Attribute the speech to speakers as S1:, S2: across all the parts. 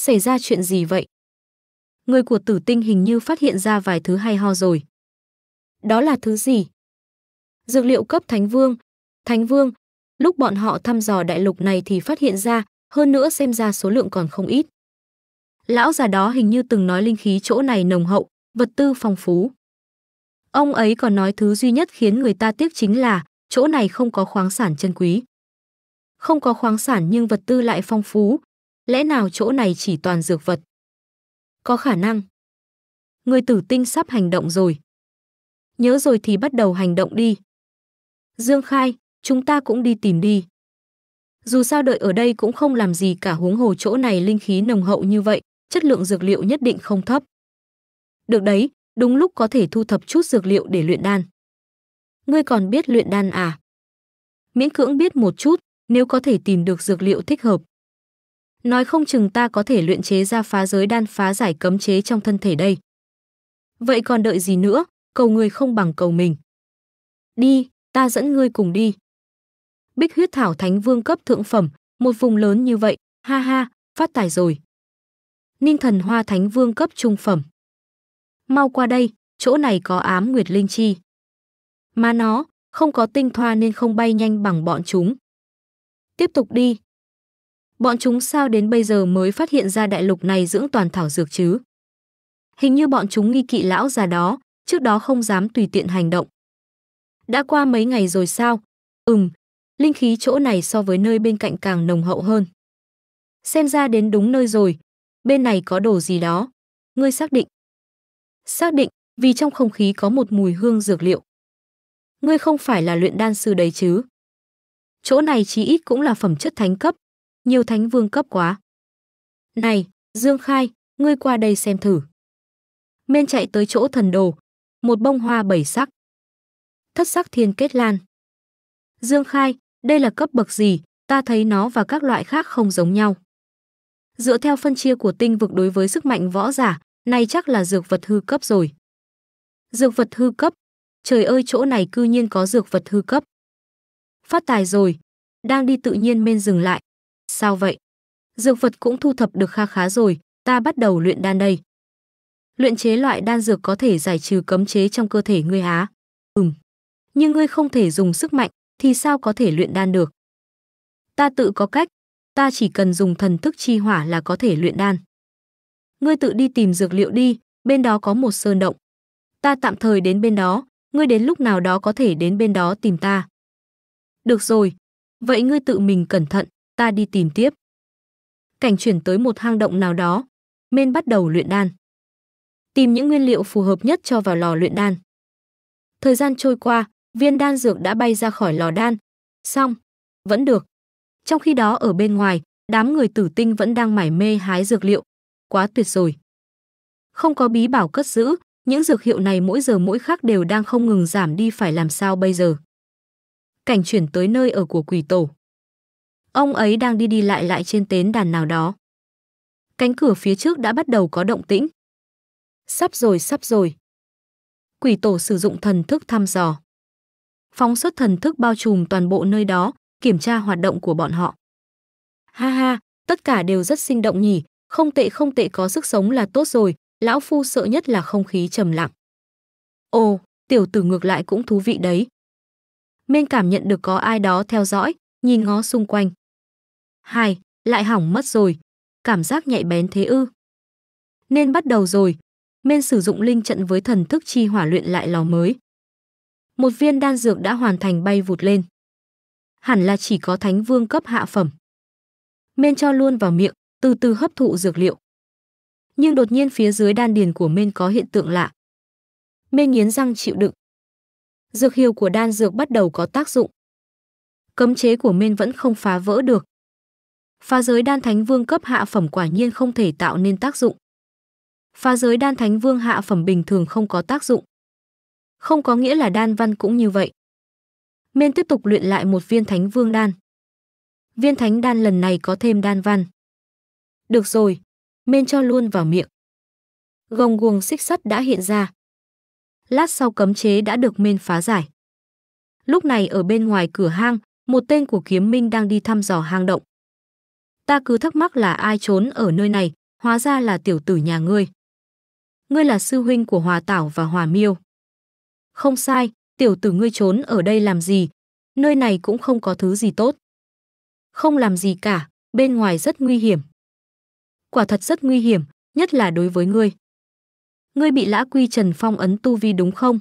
S1: xảy ra chuyện gì vậy? Người của tử tinh hình như phát hiện ra vài thứ hay ho rồi. Đó là thứ gì? Dược liệu cấp Thánh Vương. Thánh Vương, lúc bọn họ thăm dò đại lục này thì phát hiện ra, hơn nữa xem ra số lượng còn không ít. Lão già đó hình như từng nói linh khí chỗ này nồng hậu, vật tư phong phú. Ông ấy còn nói thứ duy nhất khiến người ta tiếc chính là chỗ này không có khoáng sản chân quý. Không có khoáng sản nhưng vật tư lại phong phú, Lẽ nào chỗ này chỉ toàn dược vật? Có khả năng. Người tử tinh sắp hành động rồi. Nhớ rồi thì bắt đầu hành động đi. Dương Khai, chúng ta cũng đi tìm đi. Dù sao đợi ở đây cũng không làm gì cả huống hồ chỗ này linh khí nồng hậu như vậy, chất lượng dược liệu nhất định không thấp. Được đấy, đúng lúc có thể thu thập chút dược liệu để luyện đan. Ngươi còn biết luyện đan à? Miễn cưỡng biết một chút, nếu có thể tìm được dược liệu thích hợp, Nói không chừng ta có thể luyện chế ra phá giới đan phá giải cấm chế trong thân thể đây. Vậy còn đợi gì nữa, cầu người không bằng cầu mình. Đi, ta dẫn ngươi cùng đi. Bích huyết thảo thánh vương cấp thượng phẩm, một vùng lớn như vậy, ha ha, phát tài rồi. Ninh thần hoa thánh vương cấp trung phẩm. Mau qua đây, chỗ này có ám nguyệt linh chi. Mà nó, không có tinh thoa nên không bay nhanh bằng bọn chúng. Tiếp tục đi, Bọn chúng sao đến bây giờ mới phát hiện ra đại lục này dưỡng toàn thảo dược chứ? Hình như bọn chúng nghi kỵ lão già đó, trước đó không dám tùy tiện hành động. Đã qua mấy ngày rồi sao? Ừm, linh khí chỗ này so với nơi bên cạnh càng nồng hậu hơn. Xem ra đến đúng nơi rồi, bên này có đồ gì đó. Ngươi xác định. Xác định, vì trong không khí có một mùi hương dược liệu. Ngươi không phải là luyện đan sư đấy chứ? Chỗ này chí ít cũng là phẩm chất thánh cấp, nhiều thánh vương cấp quá. Này, Dương Khai, ngươi qua đây xem thử. Mên chạy tới chỗ thần đồ, một bông hoa bảy sắc. Thất sắc thiên kết lan. Dương Khai, đây là cấp bậc gì, ta thấy nó và các loại khác không giống nhau. Dựa theo phân chia của tinh vực đối với sức mạnh võ giả, này chắc là dược vật hư cấp rồi. Dược vật hư cấp, trời ơi chỗ này cư nhiên có dược vật hư cấp. Phát tài rồi, đang đi tự nhiên mên dừng lại, sao vậy? Dược vật cũng thu thập được kha khá rồi, ta bắt đầu luyện đan đây. Luyện chế loại đan dược có thể giải trừ cấm chế trong cơ thể ngươi á? Ừm. Nhưng ngươi không thể dùng sức mạnh, thì sao có thể luyện đan được? Ta tự có cách, ta chỉ cần dùng thần thức chi hỏa là có thể luyện đan. Ngươi tự đi tìm dược liệu đi, bên đó có một sơn động. Ta tạm thời đến bên đó, ngươi đến lúc nào đó có thể đến bên đó tìm ta. Được rồi, vậy ngươi tự mình cẩn thận, ta đi tìm tiếp. Cảnh chuyển tới một hang động nào đó, Mên bắt đầu luyện đan. Tìm những nguyên liệu phù hợp nhất cho vào lò luyện đan. Thời gian trôi qua, viên đan dược đã bay ra khỏi lò đan. Xong, vẫn được. Trong khi đó ở bên ngoài, đám người tử tinh vẫn đang mải mê hái dược liệu. Quá tuyệt rồi. Không có bí bảo cất giữ, những dược hiệu này mỗi giờ mỗi khác đều đang không ngừng giảm đi phải làm sao bây giờ. Cảnh chuyển tới nơi ở của quỷ tổ. Ông ấy đang đi đi lại lại trên tến đàn nào đó. Cánh cửa phía trước đã bắt đầu có động tĩnh. Sắp rồi, sắp rồi. Quỷ tổ sử dụng thần thức thăm dò. Phóng xuất thần thức bao trùm toàn bộ nơi đó, kiểm tra hoạt động của bọn họ. Ha ha, tất cả đều rất sinh động nhỉ, không tệ không tệ có sức sống là tốt rồi, lão phu sợ nhất là không khí trầm lặng. Ồ, tiểu tử ngược lại cũng thú vị đấy. Minh cảm nhận được có ai đó theo dõi, nhìn ngó xung quanh. Hai, lại hỏng mất rồi. Cảm giác nhạy bén thế ư. Nên bắt đầu rồi. Nên sử dụng linh trận với thần thức chi hỏa luyện lại lò mới. Một viên đan dược đã hoàn thành bay vụt lên. Hẳn là chỉ có thánh vương cấp hạ phẩm. men cho luôn vào miệng, từ từ hấp thụ dược liệu. Nhưng đột nhiên phía dưới đan điền của men có hiện tượng lạ. men nghiến răng chịu đựng. Dược hiệu của đan dược bắt đầu có tác dụng. Cấm chế của men vẫn không phá vỡ được. Phá giới đan thánh vương cấp hạ phẩm quả nhiên không thể tạo nên tác dụng. Phá giới đan thánh vương hạ phẩm bình thường không có tác dụng. Không có nghĩa là đan văn cũng như vậy. Miên tiếp tục luyện lại một viên thánh vương đan. Viên thánh đan lần này có thêm đan văn. Được rồi, Miên cho luôn vào miệng. Gồng guồng xích sắt đã hiện ra. Lát sau cấm chế đã được Miên phá giải. Lúc này ở bên ngoài cửa hang, một tên của kiếm minh đang đi thăm dò hang động ta cứ thắc mắc là ai trốn ở nơi này, hóa ra là tiểu tử nhà ngươi. Ngươi là sư huynh của Hòa Tảo và Hòa Miêu. Không sai, tiểu tử ngươi trốn ở đây làm gì, nơi này cũng không có thứ gì tốt. Không làm gì cả, bên ngoài rất nguy hiểm. Quả thật rất nguy hiểm, nhất là đối với ngươi. Ngươi bị lã quy Trần Phong ấn tu vi đúng không?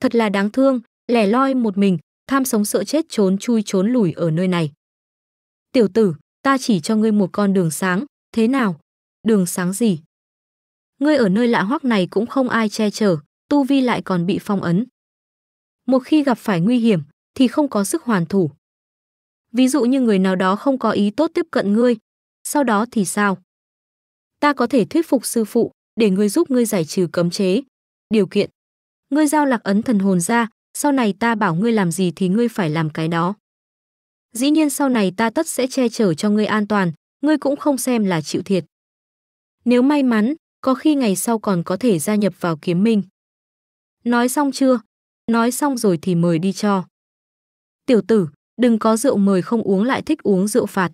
S1: Thật là đáng thương, lẻ loi một mình, tham sống sợ chết trốn chui trốn lủi ở nơi này. Tiểu tử, ta chỉ cho ngươi một con đường sáng, thế nào? Đường sáng gì? Ngươi ở nơi lạ hoắc này cũng không ai che chở, tu vi lại còn bị phong ấn. Một khi gặp phải nguy hiểm thì không có sức hoàn thủ. Ví dụ như người nào đó không có ý tốt tiếp cận ngươi, sau đó thì sao? Ta có thể thuyết phục sư phụ để ngươi giúp ngươi giải trừ cấm chế. Điều kiện, ngươi giao lạc ấn thần hồn ra, sau này ta bảo ngươi làm gì thì ngươi phải làm cái đó dĩ nhiên sau này ta tất sẽ che chở cho ngươi an toàn, ngươi cũng không xem là chịu thiệt. Nếu may mắn, có khi ngày sau còn có thể gia nhập vào kiếm minh. Nói xong chưa? Nói xong rồi thì mời đi cho. Tiểu tử, đừng có rượu mời không uống lại thích uống rượu phạt.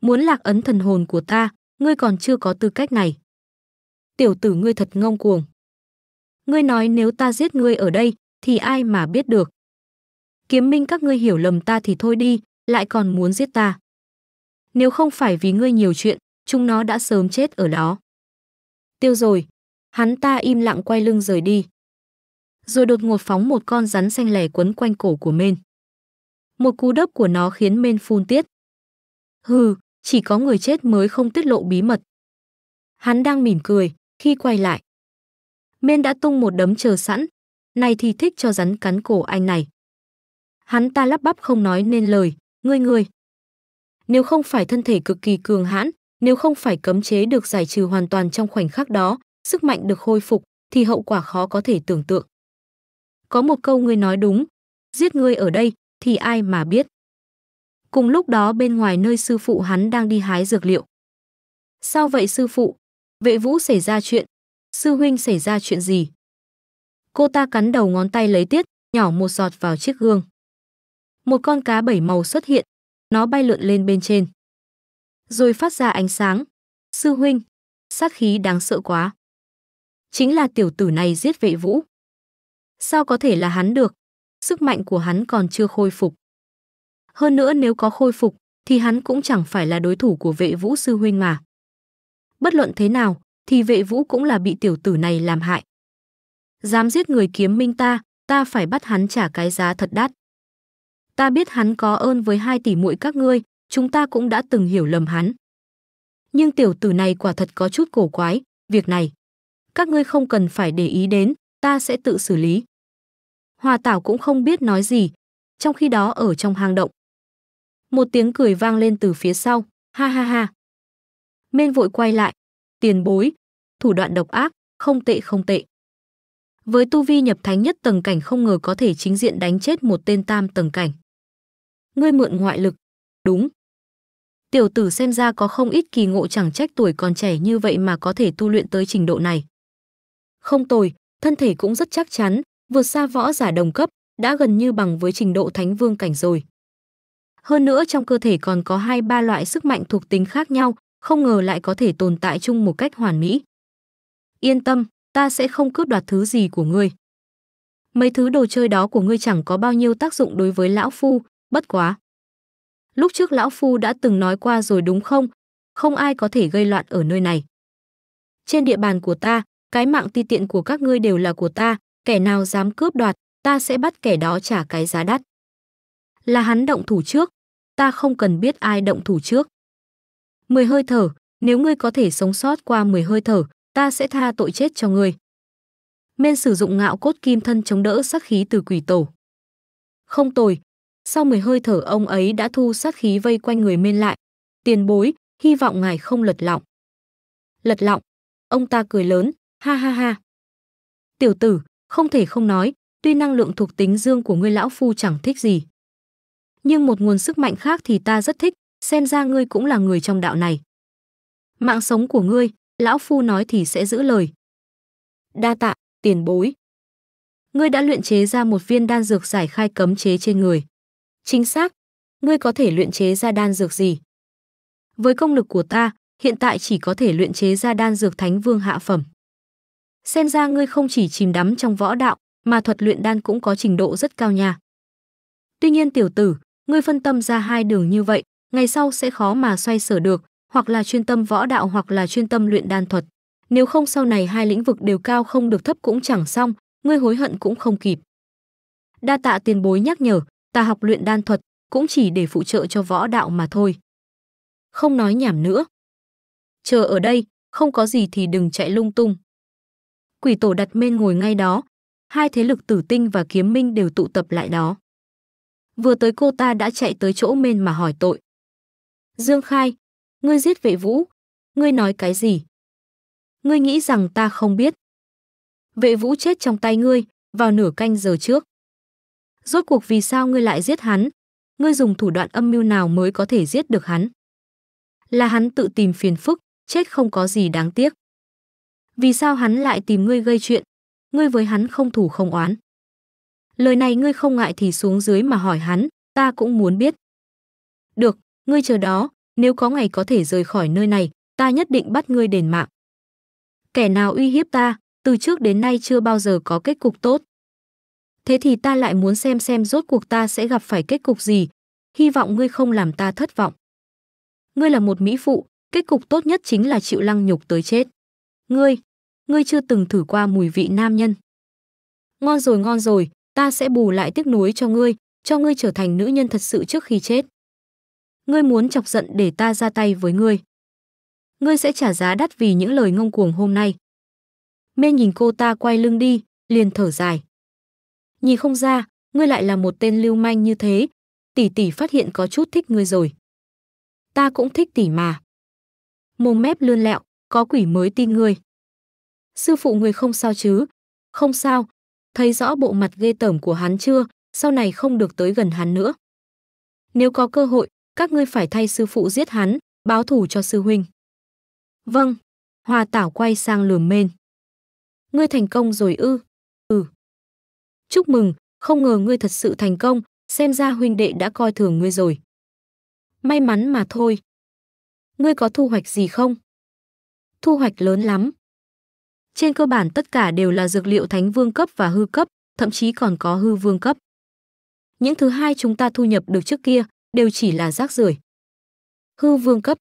S1: Muốn lạc ấn thần hồn của ta, ngươi còn chưa có tư cách này. Tiểu tử ngươi thật ngông cuồng. Ngươi nói nếu ta giết ngươi ở đây, thì ai mà biết được kiếm minh các ngươi hiểu lầm ta thì thôi đi, lại còn muốn giết ta. Nếu không phải vì ngươi nhiều chuyện, chúng nó đã sớm chết ở đó. Tiêu rồi. Hắn ta im lặng quay lưng rời đi. Rồi đột ngột phóng một con rắn xanh lẻ quấn quanh cổ của Mên. Một cú đớp của nó khiến Mên phun tiết. Hừ, chỉ có người chết mới không tiết lộ bí mật. Hắn đang mỉm cười, khi quay lại. Mên đã tung một đấm chờ sẵn. Này thì thích cho rắn cắn cổ anh này. Hắn ta lắp bắp không nói nên lời, ngươi ngươi. Nếu không phải thân thể cực kỳ cường hãn, nếu không phải cấm chế được giải trừ hoàn toàn trong khoảnh khắc đó, sức mạnh được khôi phục, thì hậu quả khó có thể tưởng tượng. Có một câu ngươi nói đúng, giết ngươi ở đây thì ai mà biết. Cùng lúc đó bên ngoài nơi sư phụ hắn đang đi hái dược liệu. Sao vậy sư phụ? Vệ vũ xảy ra chuyện. Sư huynh xảy ra chuyện gì? Cô ta cắn đầu ngón tay lấy tiết, nhỏ một giọt vào chiếc gương một con cá bảy màu xuất hiện, nó bay lượn lên bên trên. Rồi phát ra ánh sáng. Sư huynh, sát khí đáng sợ quá. Chính là tiểu tử này giết vệ vũ. Sao có thể là hắn được? Sức mạnh của hắn còn chưa khôi phục. Hơn nữa nếu có khôi phục, thì hắn cũng chẳng phải là đối thủ của vệ vũ sư huynh mà. Bất luận thế nào, thì vệ vũ cũng là bị tiểu tử này làm hại. Dám giết người kiếm minh ta, ta phải bắt hắn trả cái giá thật đắt. Ta biết hắn có ơn với hai tỷ muội các ngươi, chúng ta cũng đã từng hiểu lầm hắn. Nhưng tiểu tử này quả thật có chút cổ quái, việc này. Các ngươi không cần phải để ý đến, ta sẽ tự xử lý. Hòa tảo cũng không biết nói gì, trong khi đó ở trong hang động. Một tiếng cười vang lên từ phía sau, ha ha ha. Mên vội quay lại, tiền bối, thủ đoạn độc ác, không tệ không tệ. Với tu vi nhập thánh nhất tầng cảnh không ngờ có thể chính diện đánh chết một tên tam tầng cảnh ngươi mượn ngoại lực. Đúng. Tiểu tử xem ra có không ít kỳ ngộ chẳng trách tuổi còn trẻ như vậy mà có thể tu luyện tới trình độ này. Không tồi, thân thể cũng rất chắc chắn, vượt xa võ giả đồng cấp, đã gần như bằng với trình độ thánh vương cảnh rồi. Hơn nữa trong cơ thể còn có hai ba loại sức mạnh thuộc tính khác nhau, không ngờ lại có thể tồn tại chung một cách hoàn mỹ. Yên tâm, ta sẽ không cướp đoạt thứ gì của ngươi. Mấy thứ đồ chơi đó của ngươi chẳng có bao nhiêu tác dụng đối với lão phu, bất quá. Lúc trước lão phu đã từng nói qua rồi đúng không? Không ai có thể gây loạn ở nơi này. Trên địa bàn của ta, cái mạng ti tiện của các ngươi đều là của ta, kẻ nào dám cướp đoạt, ta sẽ bắt kẻ đó trả cái giá đắt. Là hắn động thủ trước, ta không cần biết ai động thủ trước. Mười hơi thở, nếu ngươi có thể sống sót qua mười hơi thở, ta sẽ tha tội chết cho ngươi. Men sử dụng ngạo cốt kim thân chống đỡ sắc khí từ quỷ tổ. Không tồi, sau 10 hơi thở ông ấy đã thu sát khí vây quanh người Mên lại. Tiền bối, hy vọng ngài không lật lọng. Lật lọng? Ông ta cười lớn, ha ha ha. Tiểu tử, không thể không nói, tuy năng lượng thuộc tính dương của ngươi lão phu chẳng thích gì. Nhưng một nguồn sức mạnh khác thì ta rất thích, xem ra ngươi cũng là người trong đạo này. Mạng sống của ngươi, lão phu nói thì sẽ giữ lời. Đa tạ, tiền bối. Ngươi đã luyện chế ra một viên đan dược giải khai cấm chế trên người. Chính xác, ngươi có thể luyện chế ra đan dược gì? Với công lực của ta, hiện tại chỉ có thể luyện chế ra đan dược thánh vương hạ phẩm. Xem ra ngươi không chỉ chìm đắm trong võ đạo, mà thuật luyện đan cũng có trình độ rất cao nha. Tuy nhiên tiểu tử, ngươi phân tâm ra hai đường như vậy, ngày sau sẽ khó mà xoay sở được, hoặc là chuyên tâm võ đạo hoặc là chuyên tâm luyện đan thuật. Nếu không sau này hai lĩnh vực đều cao không được thấp cũng chẳng xong, ngươi hối hận cũng không kịp. Đa tạ tiền bối nhắc nhở, ta học luyện đan thuật cũng chỉ để phụ trợ cho võ đạo mà thôi. Không nói nhảm nữa. Chờ ở đây, không có gì thì đừng chạy lung tung. Quỷ tổ đặt mên ngồi ngay đó, hai thế lực tử tinh và kiếm minh đều tụ tập lại đó. Vừa tới cô ta đã chạy tới chỗ mên mà hỏi tội. Dương Khai, ngươi giết vệ vũ, ngươi nói cái gì? Ngươi nghĩ rằng ta không biết. Vệ vũ chết trong tay ngươi, vào nửa canh giờ trước. Rốt cuộc vì sao ngươi lại giết hắn? Ngươi dùng thủ đoạn âm mưu nào mới có thể giết được hắn? Là hắn tự tìm phiền phức, chết không có gì đáng tiếc. Vì sao hắn lại tìm ngươi gây chuyện? Ngươi với hắn không thủ không oán. Lời này ngươi không ngại thì xuống dưới mà hỏi hắn, ta cũng muốn biết. Được, ngươi chờ đó, nếu có ngày có thể rời khỏi nơi này, ta nhất định bắt ngươi đền mạng. Kẻ nào uy hiếp ta, từ trước đến nay chưa bao giờ có kết cục tốt thế thì ta lại muốn xem xem rốt cuộc ta sẽ gặp phải kết cục gì. Hy vọng ngươi không làm ta thất vọng. Ngươi là một mỹ phụ, kết cục tốt nhất chính là chịu lăng nhục tới chết. Ngươi, ngươi chưa từng thử qua mùi vị nam nhân. Ngon rồi ngon rồi, ta sẽ bù lại tiếc nuối cho ngươi, cho ngươi trở thành nữ nhân thật sự trước khi chết. Ngươi muốn chọc giận để ta ra tay với ngươi. Ngươi sẽ trả giá đắt vì những lời ngông cuồng hôm nay. Mê nhìn cô ta quay lưng đi, liền thở dài nhìn không ra, ngươi lại là một tên lưu manh như thế. Tỷ tỷ phát hiện có chút thích ngươi rồi. Ta cũng thích tỷ mà. Mồm mép lươn lẹo, có quỷ mới tin ngươi. Sư phụ ngươi không sao chứ? Không sao, thấy rõ bộ mặt ghê tởm của hắn chưa, sau này không được tới gần hắn nữa. Nếu có cơ hội, các ngươi phải thay sư phụ giết hắn, báo thù cho sư huynh. Vâng, Hoa Tảo quay sang lườm mên. Ngươi thành công rồi ư? chúc mừng, không ngờ ngươi thật sự thành công, xem ra huynh đệ đã coi thường ngươi rồi. May mắn mà thôi. Ngươi có thu hoạch gì không? Thu hoạch lớn lắm. Trên cơ bản tất cả đều là dược liệu thánh vương cấp và hư cấp, thậm chí còn có hư vương cấp. Những thứ hai chúng ta thu nhập được trước kia đều chỉ là rác rưởi. Hư vương cấp.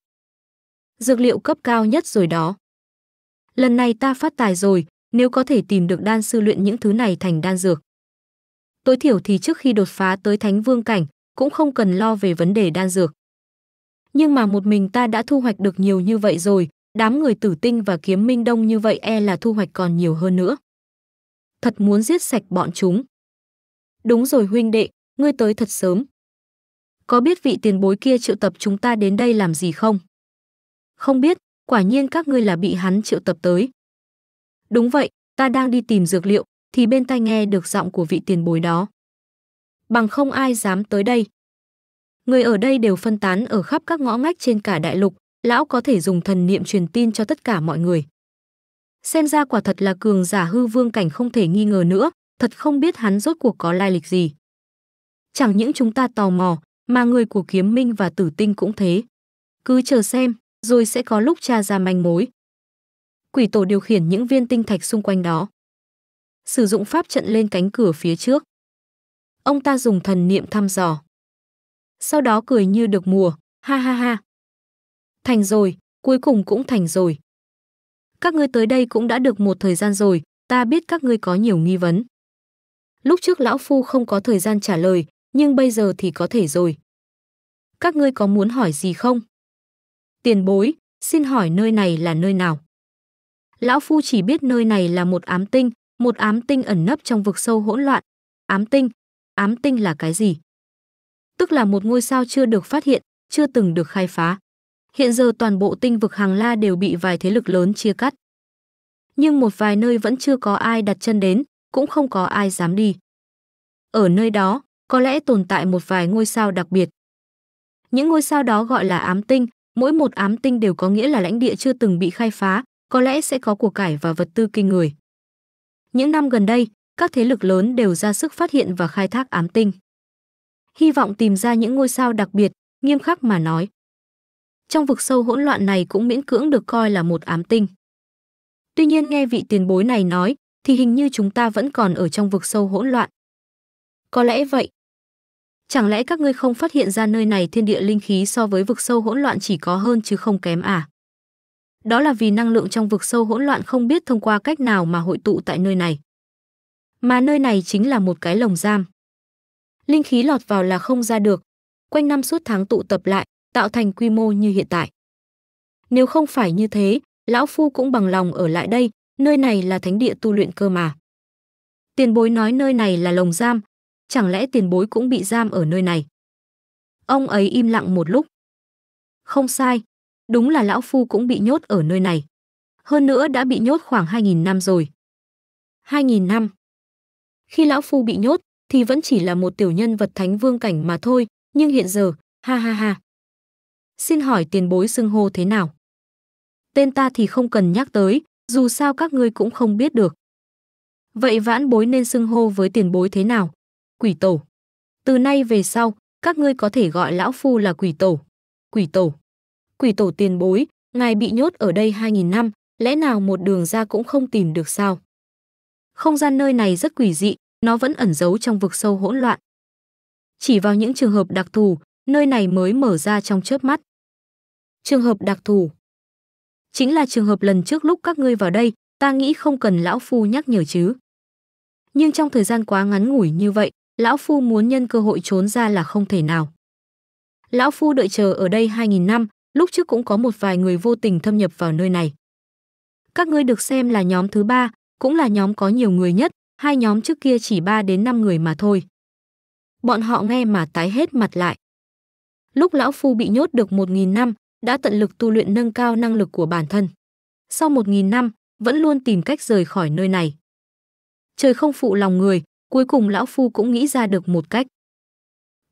S1: Dược liệu cấp cao nhất rồi đó. Lần này ta phát tài rồi, nếu có thể tìm được đan sư luyện những thứ này thành đan dược tối thiểu thì trước khi đột phá tới thánh vương cảnh, cũng không cần lo về vấn đề đan dược. Nhưng mà một mình ta đã thu hoạch được nhiều như vậy rồi, đám người tử tinh và kiếm minh đông như vậy e là thu hoạch còn nhiều hơn nữa. Thật muốn giết sạch bọn chúng. Đúng rồi huynh đệ, ngươi tới thật sớm. Có biết vị tiền bối kia triệu tập chúng ta đến đây làm gì không? Không biết, quả nhiên các ngươi là bị hắn triệu tập tới. Đúng vậy, ta đang đi tìm dược liệu, thì bên tai nghe được giọng của vị tiền bối đó. Bằng không ai dám tới đây. Người ở đây đều phân tán ở khắp các ngõ ngách trên cả đại lục, lão có thể dùng thần niệm truyền tin cho tất cả mọi người. Xem ra quả thật là cường giả hư vương cảnh không thể nghi ngờ nữa, thật không biết hắn rốt cuộc có lai lịch gì. Chẳng những chúng ta tò mò, mà người của kiếm minh và tử tinh cũng thế. Cứ chờ xem, rồi sẽ có lúc tra ra manh mối. Quỷ tổ điều khiển những viên tinh thạch xung quanh đó sử dụng pháp trận lên cánh cửa phía trước. Ông ta dùng thần niệm thăm dò. Sau đó cười như được mùa, ha ha ha. Thành rồi, cuối cùng cũng thành rồi. Các ngươi tới đây cũng đã được một thời gian rồi, ta biết các ngươi có nhiều nghi vấn. Lúc trước lão phu không có thời gian trả lời, nhưng bây giờ thì có thể rồi. Các ngươi có muốn hỏi gì không? Tiền bối, xin hỏi nơi này là nơi nào? Lão Phu chỉ biết nơi này là một ám tinh, một ám tinh ẩn nấp trong vực sâu hỗn loạn. Ám tinh, ám tinh là cái gì? Tức là một ngôi sao chưa được phát hiện, chưa từng được khai phá. Hiện giờ toàn bộ tinh vực hàng la đều bị vài thế lực lớn chia cắt. Nhưng một vài nơi vẫn chưa có ai đặt chân đến, cũng không có ai dám đi. Ở nơi đó, có lẽ tồn tại một vài ngôi sao đặc biệt. Những ngôi sao đó gọi là ám tinh, mỗi một ám tinh đều có nghĩa là lãnh địa chưa từng bị khai phá, có lẽ sẽ có của cải và vật tư kinh người. Những năm gần đây, các thế lực lớn đều ra sức phát hiện và khai thác ám tinh. Hy vọng tìm ra những ngôi sao đặc biệt, nghiêm khắc mà nói. Trong vực sâu hỗn loạn này cũng miễn cưỡng được coi là một ám tinh. Tuy nhiên nghe vị tiền bối này nói, thì hình như chúng ta vẫn còn ở trong vực sâu hỗn loạn. Có lẽ vậy. Chẳng lẽ các ngươi không phát hiện ra nơi này thiên địa linh khí so với vực sâu hỗn loạn chỉ có hơn chứ không kém à? Đó là vì năng lượng trong vực sâu hỗn loạn không biết thông qua cách nào mà hội tụ tại nơi này. Mà nơi này chính là một cái lồng giam. Linh khí lọt vào là không ra được, quanh năm suốt tháng tụ tập lại, tạo thành quy mô như hiện tại. Nếu không phải như thế, lão phu cũng bằng lòng ở lại đây, nơi này là thánh địa tu luyện cơ mà. Tiền bối nói nơi này là lồng giam, chẳng lẽ tiền bối cũng bị giam ở nơi này? Ông ấy im lặng một lúc. Không sai, đúng là lão phu cũng bị nhốt ở nơi này. Hơn nữa đã bị nhốt khoảng 2.000 năm rồi. 2.000 năm. Khi lão phu bị nhốt thì vẫn chỉ là một tiểu nhân vật thánh vương cảnh mà thôi, nhưng hiện giờ, ha ha ha. Xin hỏi tiền bối xưng hô thế nào? Tên ta thì không cần nhắc tới, dù sao các ngươi cũng không biết được. Vậy vãn bối nên xưng hô với tiền bối thế nào? Quỷ tổ. Từ nay về sau, các ngươi có thể gọi lão phu là quỷ tổ. Quỷ tổ quỷ tổ tiền bối, ngài bị nhốt ở đây 2.000 năm, lẽ nào một đường ra cũng không tìm được sao? Không gian nơi này rất quỷ dị, nó vẫn ẩn giấu trong vực sâu hỗn loạn. Chỉ vào những trường hợp đặc thù, nơi này mới mở ra trong chớp mắt. Trường hợp đặc thù Chính là trường hợp lần trước lúc các ngươi vào đây, ta nghĩ không cần lão phu nhắc nhở chứ. Nhưng trong thời gian quá ngắn ngủi như vậy, lão phu muốn nhân cơ hội trốn ra là không thể nào. Lão phu đợi chờ ở đây 2.000 năm, lúc trước cũng có một vài người vô tình thâm nhập vào nơi này. Các ngươi được xem là nhóm thứ ba, cũng là nhóm có nhiều người nhất, hai nhóm trước kia chỉ ba đến năm người mà thôi. Bọn họ nghe mà tái hết mặt lại. Lúc lão phu bị nhốt được một nghìn năm, đã tận lực tu luyện nâng cao năng lực của bản thân. Sau một nghìn năm, vẫn luôn tìm cách rời khỏi nơi này. Trời không phụ lòng người, cuối cùng lão phu cũng nghĩ ra được một cách.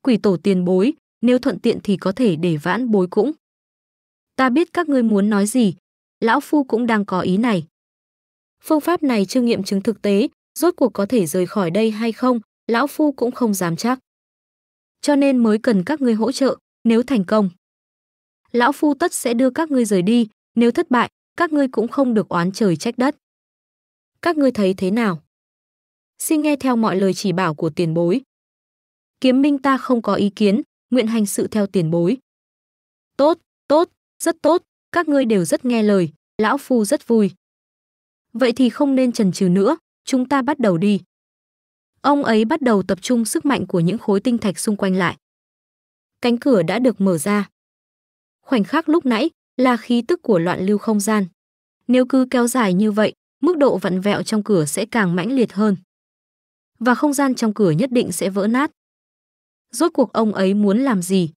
S1: Quỷ tổ tiền bối, nếu thuận tiện thì có thể để vãn bối cũng ta biết các ngươi muốn nói gì, lão phu cũng đang có ý này. Phương pháp này chưa nghiệm chứng thực tế, rốt cuộc có thể rời khỏi đây hay không, lão phu cũng không dám chắc. Cho nên mới cần các ngươi hỗ trợ, nếu thành công. Lão phu tất sẽ đưa các ngươi rời đi, nếu thất bại, các ngươi cũng không được oán trời trách đất. Các ngươi thấy thế nào? Xin nghe theo mọi lời chỉ bảo của tiền bối. Kiếm minh ta không có ý kiến, nguyện hành sự theo tiền bối. Tốt, tốt, rất tốt, các ngươi đều rất nghe lời, lão phu rất vui. Vậy thì không nên chần chừ nữa, chúng ta bắt đầu đi. Ông ấy bắt đầu tập trung sức mạnh của những khối tinh thạch xung quanh lại. Cánh cửa đã được mở ra. Khoảnh khắc lúc nãy là khí tức của loạn lưu không gian. Nếu cứ kéo dài như vậy, mức độ vặn vẹo trong cửa sẽ càng mãnh liệt hơn. Và không gian trong cửa nhất định sẽ vỡ nát. Rốt cuộc ông ấy muốn làm gì?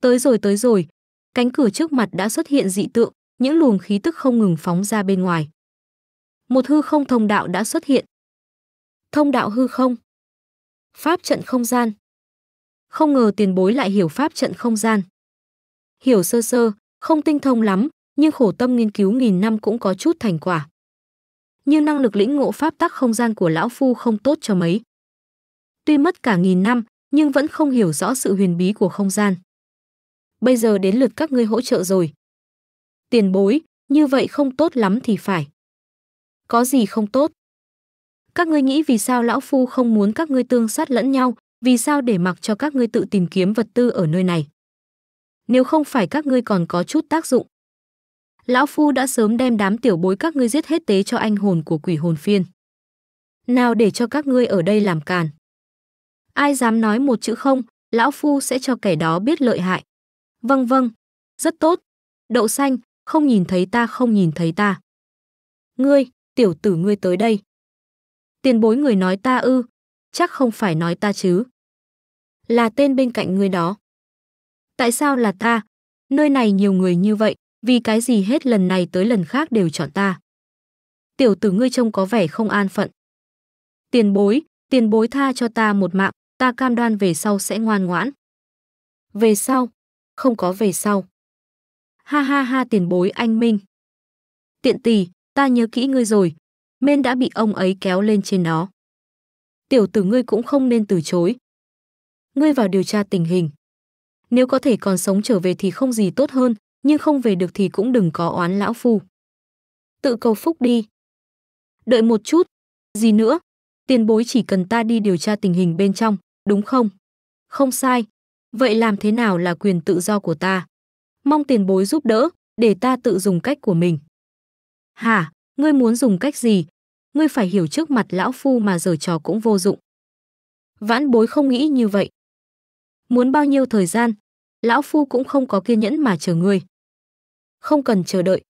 S1: Tới rồi tới rồi, cánh cửa trước mặt đã xuất hiện dị tượng, những luồng khí tức không ngừng phóng ra bên ngoài. Một hư không thông đạo đã xuất hiện. Thông đạo hư không. Pháp trận không gian. Không ngờ tiền bối lại hiểu pháp trận không gian. Hiểu sơ sơ, không tinh thông lắm, nhưng khổ tâm nghiên cứu nghìn năm cũng có chút thành quả. Nhưng năng lực lĩnh ngộ pháp tắc không gian của lão phu không tốt cho mấy. Tuy mất cả nghìn năm, nhưng vẫn không hiểu rõ sự huyền bí của không gian bây giờ đến lượt các ngươi hỗ trợ rồi. Tiền bối, như vậy không tốt lắm thì phải. Có gì không tốt? Các ngươi nghĩ vì sao lão phu không muốn các ngươi tương sát lẫn nhau, vì sao để mặc cho các ngươi tự tìm kiếm vật tư ở nơi này? Nếu không phải các ngươi còn có chút tác dụng. Lão phu đã sớm đem đám tiểu bối các ngươi giết hết tế cho anh hồn của quỷ hồn phiên. Nào để cho các ngươi ở đây làm càn. Ai dám nói một chữ không, lão phu sẽ cho kẻ đó biết lợi hại. Vâng vâng, rất tốt. Đậu xanh, không nhìn thấy ta không nhìn thấy ta. Ngươi, tiểu tử ngươi tới đây. Tiền bối người nói ta ư, chắc không phải nói ta chứ. Là tên bên cạnh ngươi đó. Tại sao là ta? Nơi này nhiều người như vậy, vì cái gì hết lần này tới lần khác đều chọn ta. Tiểu tử ngươi trông có vẻ không an phận. Tiền bối, tiền bối tha cho ta một mạng, ta cam đoan về sau sẽ ngoan ngoãn. Về sau, không có về sau. Ha ha ha tiền bối anh Minh. Tiện tỷ, ta nhớ kỹ ngươi rồi. Mên đã bị ông ấy kéo lên trên đó. Tiểu tử ngươi cũng không nên từ chối. Ngươi vào điều tra tình hình. Nếu có thể còn sống trở về thì không gì tốt hơn, nhưng không về được thì cũng đừng có oán lão phu. Tự cầu phúc đi. Đợi một chút. Gì nữa? Tiền bối chỉ cần ta đi điều tra tình hình bên trong, đúng không? Không sai, Vậy làm thế nào là quyền tự do của ta? Mong tiền bối giúp đỡ, để ta tự dùng cách của mình. Hả, ngươi muốn dùng cách gì? Ngươi phải hiểu trước mặt lão phu mà giở trò cũng vô dụng. Vãn bối không nghĩ như vậy. Muốn bao nhiêu thời gian, lão phu cũng không có kiên nhẫn mà chờ ngươi. Không cần chờ đợi.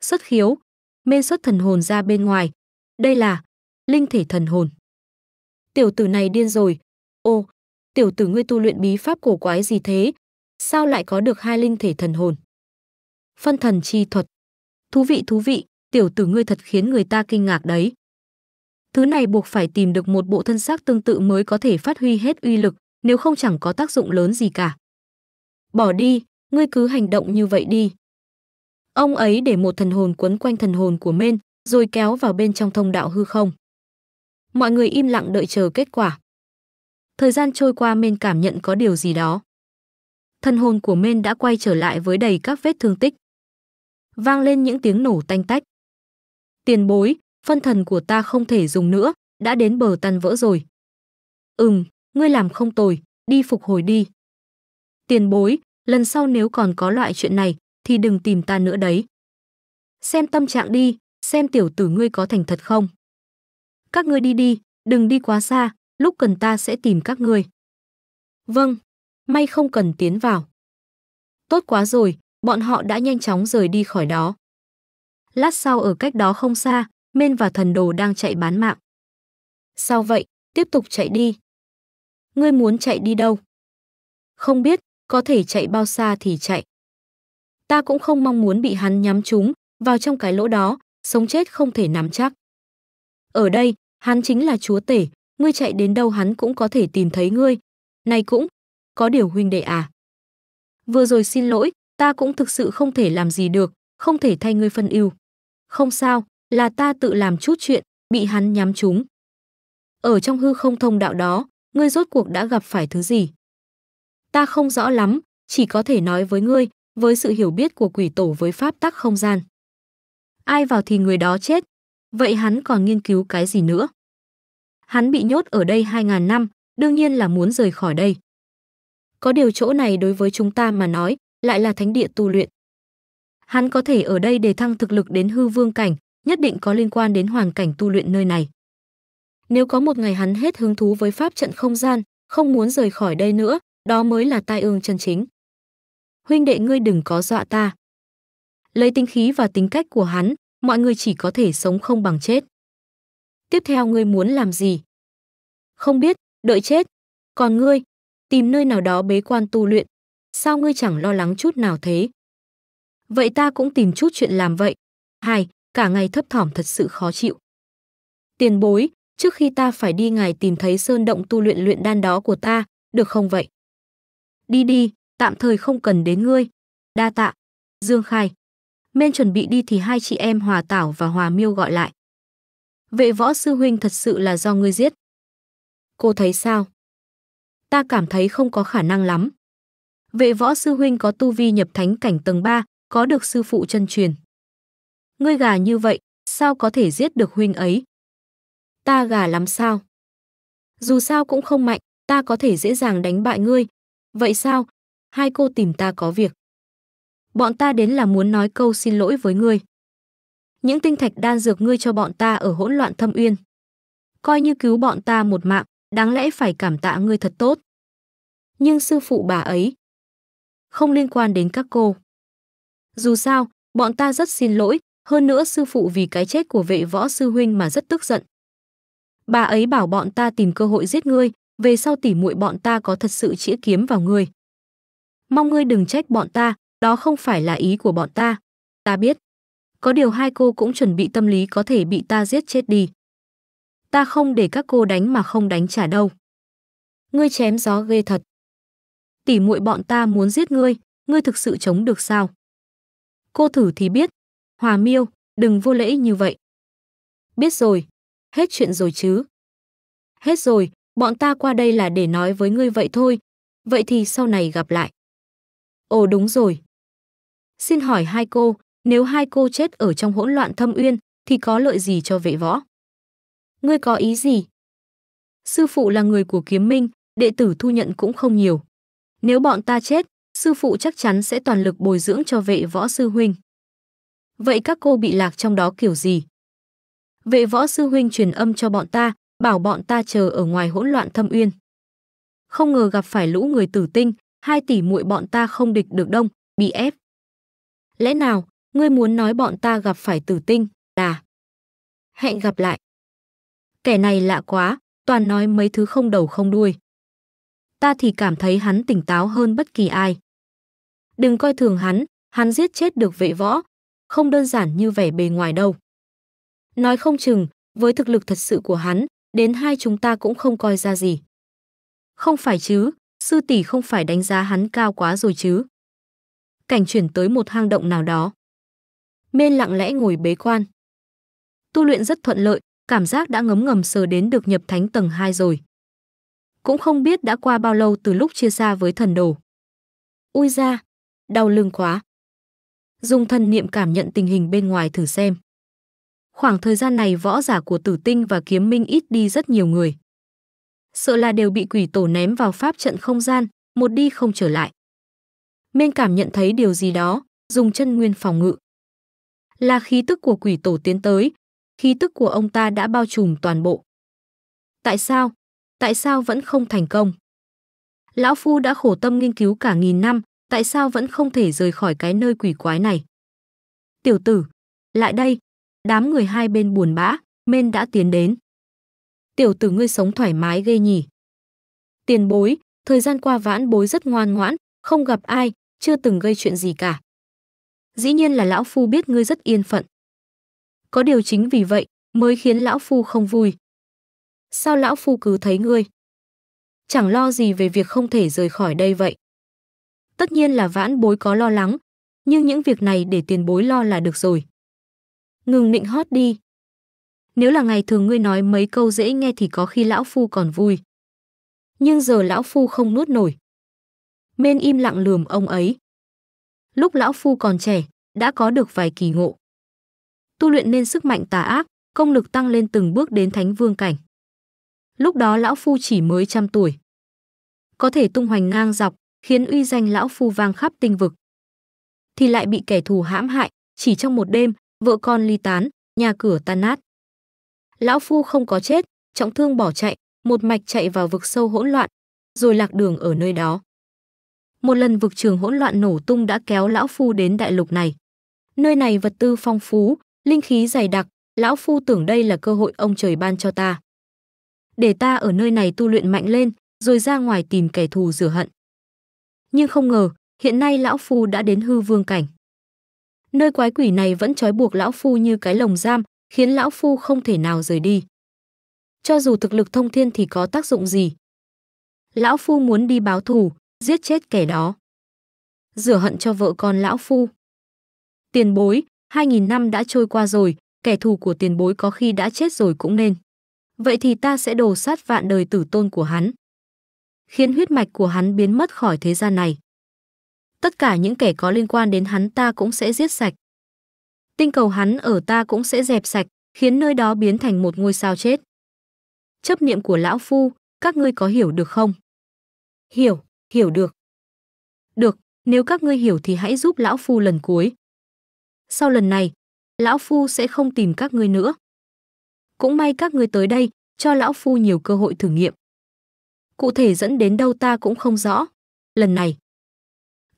S1: Xuất khiếu, mê xuất thần hồn ra bên ngoài. Đây là linh thể thần hồn. Tiểu tử này điên rồi. Ô, tiểu tử ngươi tu luyện bí pháp cổ quái gì thế? Sao lại có được hai linh thể thần hồn? Phân thần chi thuật. Thú vị thú vị, tiểu tử ngươi thật khiến người ta kinh ngạc đấy. Thứ này buộc phải tìm được một bộ thân xác tương tự mới có thể phát huy hết uy lực, nếu không chẳng có tác dụng lớn gì cả. Bỏ đi, ngươi cứ hành động như vậy đi. Ông ấy để một thần hồn quấn quanh thần hồn của Mên, rồi kéo vào bên trong thông đạo hư không. Mọi người im lặng đợi chờ kết quả. Thời gian trôi qua Mên cảm nhận có điều gì đó. Thân hồn của Mên đã quay trở lại với đầy các vết thương tích. Vang lên những tiếng nổ tanh tách. Tiền bối, phân thần của ta không thể dùng nữa, đã đến bờ tan vỡ rồi. Ừm, ngươi làm không tồi, đi phục hồi đi. Tiền bối, lần sau nếu còn có loại chuyện này, thì đừng tìm ta nữa đấy. Xem tâm trạng đi, xem tiểu tử ngươi có thành thật không. Các ngươi đi đi, đừng đi quá xa, lúc cần ta sẽ tìm các ngươi. Vâng, may không cần tiến vào. Tốt quá rồi, bọn họ đã nhanh chóng rời đi khỏi đó. Lát sau ở cách đó không xa, Mên và thần đồ đang chạy bán mạng. Sao vậy, tiếp tục chạy đi. Ngươi muốn chạy đi đâu? Không biết, có thể chạy bao xa thì chạy. Ta cũng không mong muốn bị hắn nhắm trúng, vào trong cái lỗ đó, sống chết không thể nắm chắc. Ở đây, hắn chính là chúa tể, ngươi chạy đến đâu hắn cũng có thể tìm thấy ngươi. Này cũng, có điều huynh đệ à. Vừa rồi xin lỗi, ta cũng thực sự không thể làm gì được, không thể thay ngươi phân ưu. Không sao, là ta tự làm chút chuyện, bị hắn nhắm trúng. Ở trong hư không thông đạo đó, ngươi rốt cuộc đã gặp phải thứ gì? Ta không rõ lắm, chỉ có thể nói với ngươi, với sự hiểu biết của quỷ tổ với pháp tắc không gian. Ai vào thì người đó chết, vậy hắn còn nghiên cứu cái gì nữa? Hắn bị nhốt ở đây 2.000 năm, đương nhiên là muốn rời khỏi đây. Có điều chỗ này đối với chúng ta mà nói, lại là thánh địa tu luyện. Hắn có thể ở đây để thăng thực lực đến hư vương cảnh, nhất định có liên quan đến hoàn cảnh tu luyện nơi này. Nếu có một ngày hắn hết hứng thú với pháp trận không gian, không muốn rời khỏi đây nữa, đó mới là tai ương chân chính. Huynh đệ ngươi đừng có dọa ta. Lấy tính khí và tính cách của hắn, mọi người chỉ có thể sống không bằng chết tiếp theo ngươi muốn làm gì? Không biết, đợi chết. Còn ngươi, tìm nơi nào đó bế quan tu luyện. Sao ngươi chẳng lo lắng chút nào thế? Vậy ta cũng tìm chút chuyện làm vậy. Hai, cả ngày thấp thỏm thật sự khó chịu. Tiền bối, trước khi ta phải đi ngài tìm thấy sơn động tu luyện luyện đan đó của ta, được không vậy? Đi đi, tạm thời không cần đến ngươi. Đa tạ. Dương Khai. Men chuẩn bị đi thì hai chị em Hòa Tảo và Hòa Miêu gọi lại. Vệ võ sư huynh thật sự là do ngươi giết. Cô thấy sao? Ta cảm thấy không có khả năng lắm. Vệ võ sư huynh có tu vi nhập thánh cảnh tầng 3, có được sư phụ chân truyền. Ngươi gà như vậy, sao có thể giết được huynh ấy? Ta gà lắm sao? Dù sao cũng không mạnh, ta có thể dễ dàng đánh bại ngươi. Vậy sao? Hai cô tìm ta có việc. Bọn ta đến là muốn nói câu xin lỗi với ngươi những tinh thạch đan dược ngươi cho bọn ta ở hỗn loạn thâm uyên. Coi như cứu bọn ta một mạng, đáng lẽ phải cảm tạ ngươi thật tốt. Nhưng sư phụ bà ấy không liên quan đến các cô. Dù sao, bọn ta rất xin lỗi, hơn nữa sư phụ vì cái chết của vệ võ sư huynh mà rất tức giận. Bà ấy bảo bọn ta tìm cơ hội giết ngươi, về sau tỉ muội bọn ta có thật sự chĩa kiếm vào ngươi. Mong ngươi đừng trách bọn ta, đó không phải là ý của bọn ta. Ta biết. Có điều hai cô cũng chuẩn bị tâm lý có thể bị ta giết chết đi. Ta không để các cô đánh mà không đánh trả đâu. Ngươi chém gió ghê thật. Tỉ muội bọn ta muốn giết ngươi, ngươi thực sự chống được sao? Cô thử thì biết. Hòa miêu, đừng vô lễ như vậy. Biết rồi, hết chuyện rồi chứ. Hết rồi, bọn ta qua đây là để nói với ngươi vậy thôi. Vậy thì sau này gặp lại. Ồ đúng rồi. Xin hỏi hai cô, nếu hai cô chết ở trong hỗn loạn thâm uyên thì có lợi gì cho vệ võ? Ngươi có ý gì? Sư phụ là người của kiếm minh, đệ tử thu nhận cũng không nhiều. Nếu bọn ta chết, sư phụ chắc chắn sẽ toàn lực bồi dưỡng cho vệ võ sư huynh. Vậy các cô bị lạc trong đó kiểu gì? Vệ võ sư huynh truyền âm cho bọn ta, bảo bọn ta chờ ở ngoài hỗn loạn thâm uyên. Không ngờ gặp phải lũ người tử tinh, hai tỷ muội bọn ta không địch được đông, bị ép. Lẽ nào, ngươi muốn nói bọn ta gặp phải tử tinh là hẹn gặp lại kẻ này lạ quá toàn nói mấy thứ không đầu không đuôi ta thì cảm thấy hắn tỉnh táo hơn bất kỳ ai đừng coi thường hắn hắn giết chết được vệ võ không đơn giản như vẻ bề ngoài đâu nói không chừng với thực lực thật sự của hắn đến hai chúng ta cũng không coi ra gì không phải chứ sư tỷ không phải đánh giá hắn cao quá rồi chứ cảnh chuyển tới một hang động nào đó mê lặng lẽ ngồi bế quan. Tu luyện rất thuận lợi, cảm giác đã ngấm ngầm sờ đến được nhập thánh tầng 2 rồi. Cũng không biết đã qua bao lâu từ lúc chia xa với thần đồ. Ui ra, đau lưng quá. Dùng thần niệm cảm nhận tình hình bên ngoài thử xem. Khoảng thời gian này võ giả của tử tinh và kiếm minh ít đi rất nhiều người. Sợ là đều bị quỷ tổ ném vào pháp trận không gian, một đi không trở lại. Minh cảm nhận thấy điều gì đó, dùng chân nguyên phòng ngự là khí tức của quỷ tổ tiến tới, khí tức của ông ta đã bao trùm toàn bộ. Tại sao? Tại sao vẫn không thành công? Lão Phu đã khổ tâm nghiên cứu cả nghìn năm, tại sao vẫn không thể rời khỏi cái nơi quỷ quái này? Tiểu tử, lại đây, đám người hai bên buồn bã, men đã tiến đến. Tiểu tử ngươi sống thoải mái ghê nhỉ. Tiền bối, thời gian qua vãn bối rất ngoan ngoãn, không gặp ai, chưa từng gây chuyện gì cả dĩ nhiên là lão phu biết ngươi rất yên phận. Có điều chính vì vậy mới khiến lão phu không vui. Sao lão phu cứ thấy ngươi? Chẳng lo gì về việc không thể rời khỏi đây vậy. Tất nhiên là vãn bối có lo lắng, nhưng những việc này để tiền bối lo là được rồi. Ngừng nịnh hót đi. Nếu là ngày thường ngươi nói mấy câu dễ nghe thì có khi lão phu còn vui. Nhưng giờ lão phu không nuốt nổi. Mên im lặng lườm ông ấy lúc lão phu còn trẻ, đã có được vài kỳ ngộ. Tu luyện nên sức mạnh tà ác, công lực tăng lên từng bước đến thánh vương cảnh. Lúc đó lão phu chỉ mới trăm tuổi. Có thể tung hoành ngang dọc, khiến uy danh lão phu vang khắp tinh vực. Thì lại bị kẻ thù hãm hại, chỉ trong một đêm, vợ con ly tán, nhà cửa tan nát. Lão phu không có chết, trọng thương bỏ chạy, một mạch chạy vào vực sâu hỗn loạn, rồi lạc đường ở nơi đó một lần vực trường hỗn loạn nổ tung đã kéo lão phu đến đại lục này. Nơi này vật tư phong phú, linh khí dày đặc, lão phu tưởng đây là cơ hội ông trời ban cho ta. Để ta ở nơi này tu luyện mạnh lên, rồi ra ngoài tìm kẻ thù rửa hận. Nhưng không ngờ, hiện nay lão phu đã đến hư vương cảnh. Nơi quái quỷ này vẫn trói buộc lão phu như cái lồng giam, khiến lão phu không thể nào rời đi. Cho dù thực lực thông thiên thì có tác dụng gì? Lão phu muốn đi báo thù, giết chết kẻ đó. Rửa hận cho vợ con lão phu. Tiền bối, 2.000 năm đã trôi qua rồi, kẻ thù của tiền bối có khi đã chết rồi cũng nên. Vậy thì ta sẽ đồ sát vạn đời tử tôn của hắn. Khiến huyết mạch của hắn biến mất khỏi thế gian này. Tất cả những kẻ có liên quan đến hắn ta cũng sẽ giết sạch. Tinh cầu hắn ở ta cũng sẽ dẹp sạch, khiến nơi đó biến thành một ngôi sao chết. Chấp niệm của lão phu, các ngươi có hiểu được không? Hiểu hiểu được. Được, nếu các ngươi hiểu thì hãy giúp lão phu lần cuối. Sau lần này, lão phu sẽ không tìm các ngươi nữa. Cũng may các ngươi tới đây, cho lão phu nhiều cơ hội thử nghiệm. Cụ thể dẫn đến đâu ta cũng không rõ. Lần này,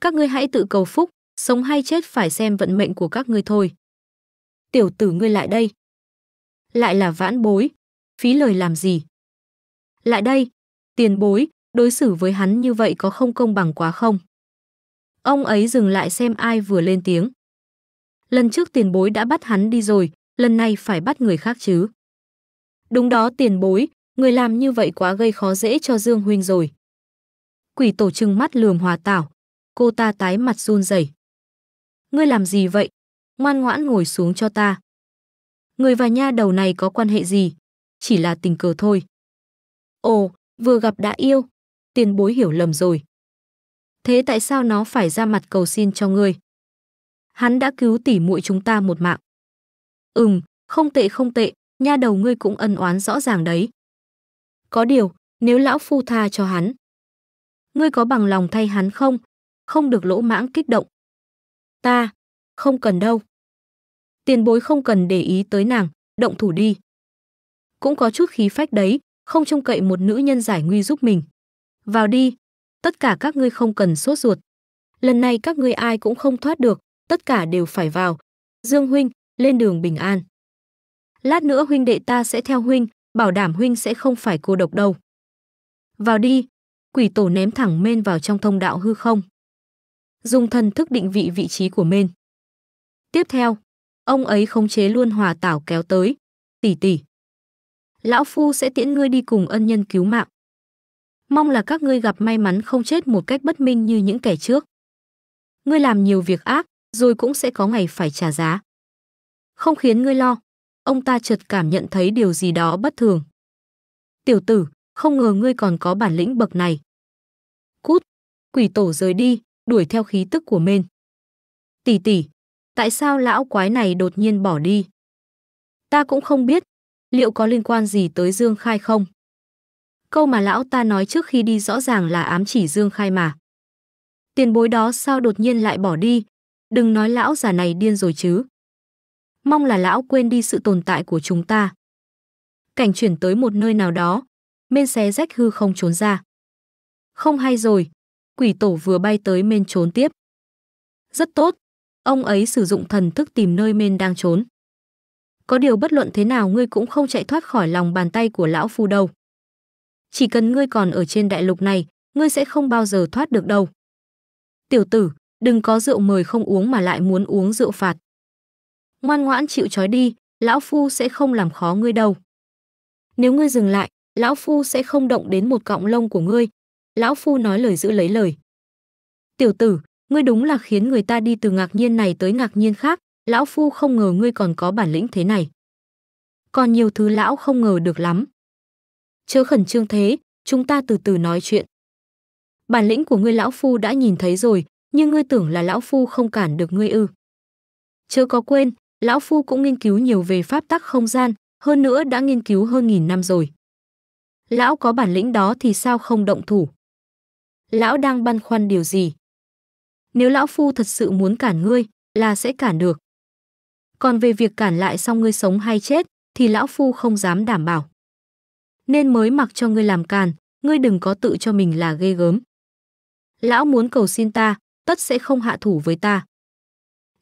S1: các ngươi hãy tự cầu phúc, sống hay chết phải xem vận mệnh của các ngươi thôi. Tiểu tử ngươi lại đây. Lại là vãn bối, phí lời làm gì? Lại đây, tiền bối, đối xử với hắn như vậy có không công bằng quá không? Ông ấy dừng lại xem ai vừa lên tiếng. Lần trước tiền bối đã bắt hắn đi rồi, lần này phải bắt người khác chứ. Đúng đó tiền bối, người làm như vậy quá gây khó dễ cho Dương Huynh rồi. Quỷ tổ trừng mắt lườm hòa tảo, cô ta tái mặt run rẩy. Ngươi làm gì vậy? Ngoan ngoãn ngồi xuống cho ta. Người và nha đầu này có quan hệ gì? Chỉ là tình cờ thôi. Ồ, vừa gặp đã yêu, tiền bối hiểu lầm rồi. Thế tại sao nó phải ra mặt cầu xin cho ngươi? Hắn đã cứu tỉ muội chúng ta một mạng. Ừm, không tệ không tệ, nha đầu ngươi cũng ân oán rõ ràng đấy. Có điều, nếu lão phu tha cho hắn, ngươi có bằng lòng thay hắn không? Không được lỗ mãng kích động. Ta, không cần đâu. Tiền bối không cần để ý tới nàng, động thủ đi. Cũng có chút khí phách đấy, không trông cậy một nữ nhân giải nguy giúp mình. Vào đi, tất cả các ngươi không cần sốt ruột. Lần này các ngươi ai cũng không thoát được, tất cả đều phải vào. Dương huynh, lên đường bình an. Lát nữa huynh đệ ta sẽ theo huynh, bảo đảm huynh sẽ không phải cô độc đâu. Vào đi, quỷ tổ ném thẳng mên vào trong thông đạo hư không. Dùng thần thức định vị vị trí của mên. Tiếp theo, ông ấy khống chế luôn hòa tảo kéo tới. Tỷ tỷ. Lão Phu sẽ tiễn ngươi đi cùng ân nhân cứu mạng mong là các ngươi gặp may mắn không chết một cách bất minh như những kẻ trước. Ngươi làm nhiều việc ác, rồi cũng sẽ có ngày phải trả giá. Không khiến ngươi lo, ông ta chợt cảm nhận thấy điều gì đó bất thường. Tiểu tử, không ngờ ngươi còn có bản lĩnh bậc này. Cút, quỷ tổ rời đi, đuổi theo khí tức của mên. Tỷ tỷ, tại sao lão quái này đột nhiên bỏ đi? Ta cũng không biết, liệu có liên quan gì tới Dương Khai không? câu mà lão ta nói trước khi đi rõ ràng là ám chỉ Dương Khai mà. Tiền bối đó sao đột nhiên lại bỏ đi, đừng nói lão già này điên rồi chứ. Mong là lão quên đi sự tồn tại của chúng ta. Cảnh chuyển tới một nơi nào đó, mên xé rách hư không trốn ra. Không hay rồi, quỷ tổ vừa bay tới mên trốn tiếp. Rất tốt, ông ấy sử dụng thần thức tìm nơi mên đang trốn. Có điều bất luận thế nào ngươi cũng không chạy thoát khỏi lòng bàn tay của lão phu đâu. Chỉ cần ngươi còn ở trên đại lục này, ngươi sẽ không bao giờ thoát được đâu. Tiểu tử, đừng có rượu mời không uống mà lại muốn uống rượu phạt. Ngoan ngoãn chịu trói đi, lão phu sẽ không làm khó ngươi đâu. Nếu ngươi dừng lại, lão phu sẽ không động đến một cọng lông của ngươi. Lão phu nói lời giữ lấy lời. Tiểu tử, ngươi đúng là khiến người ta đi từ ngạc nhiên này tới ngạc nhiên khác, lão phu không ngờ ngươi còn có bản lĩnh thế này. Còn nhiều thứ lão không ngờ được lắm chớ khẩn trương thế, chúng ta từ từ nói chuyện. Bản lĩnh của ngươi lão phu đã nhìn thấy rồi, nhưng ngươi tưởng là lão phu không cản được ngươi ư. Chớ có quên, lão phu cũng nghiên cứu nhiều về pháp tắc không gian, hơn nữa đã nghiên cứu hơn nghìn năm rồi. Lão có bản lĩnh đó thì sao không động thủ? Lão đang băn khoăn điều gì? Nếu lão phu thật sự muốn cản ngươi, là sẽ cản được. Còn về việc cản lại xong ngươi sống hay chết, thì lão phu không dám đảm bảo nên mới mặc cho ngươi làm càn, ngươi đừng có tự cho mình là ghê gớm. Lão muốn cầu xin ta, tất sẽ không hạ thủ với ta.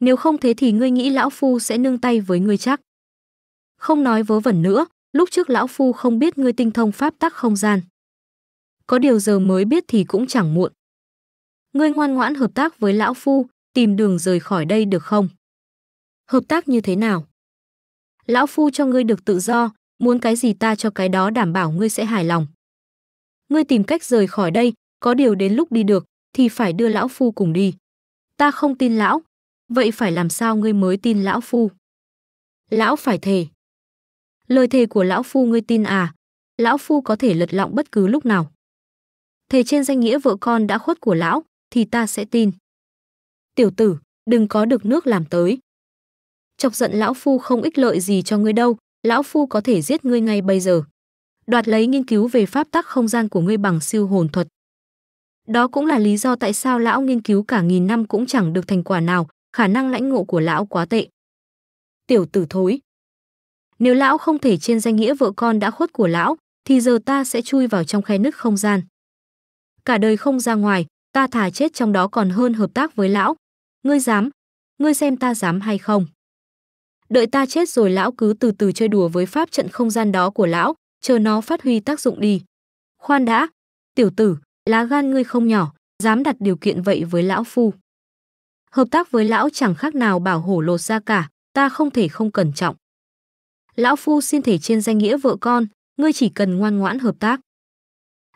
S1: Nếu không thế thì ngươi nghĩ lão phu sẽ nương tay với ngươi chắc. Không nói vớ vẩn nữa, lúc trước lão phu không biết ngươi tinh thông pháp tắc không gian. Có điều giờ mới biết thì cũng chẳng muộn. Ngươi ngoan ngoãn hợp tác với lão phu, tìm đường rời khỏi đây được không? Hợp tác như thế nào? Lão phu cho ngươi được tự do, muốn cái gì ta cho cái đó đảm bảo ngươi sẽ hài lòng. Ngươi tìm cách rời khỏi đây, có điều đến lúc đi được thì phải đưa lão phu cùng đi. Ta không tin lão, vậy phải làm sao ngươi mới tin lão phu? Lão phải thề. Lời thề của lão phu ngươi tin à? Lão phu có thể lật lọng bất cứ lúc nào. Thề trên danh nghĩa vợ con đã khuất của lão thì ta sẽ tin. Tiểu tử, đừng có được nước làm tới. Chọc giận lão phu không ích lợi gì cho ngươi đâu, lão phu có thể giết ngươi ngay bây giờ. Đoạt lấy nghiên cứu về pháp tắc không gian của ngươi bằng siêu hồn thuật. Đó cũng là lý do tại sao lão nghiên cứu cả nghìn năm cũng chẳng được thành quả nào, khả năng lãnh ngộ của lão quá tệ. Tiểu tử thối. Nếu lão không thể trên danh nghĩa vợ con đã khuất của lão, thì giờ ta sẽ chui vào trong khe nứt không gian. Cả đời không ra ngoài, ta thà chết trong đó còn hơn hợp tác với lão. Ngươi dám, ngươi xem ta dám hay không? đợi ta chết rồi lão cứ từ từ chơi đùa với pháp trận không gian đó của lão, chờ nó phát huy tác dụng đi. Khoan đã, tiểu tử, lá gan ngươi không nhỏ, dám đặt điều kiện vậy với lão phu. Hợp tác với lão chẳng khác nào bảo hổ lột ra cả, ta không thể không cẩn trọng. Lão phu xin thể trên danh nghĩa vợ con, ngươi chỉ cần ngoan ngoãn hợp tác.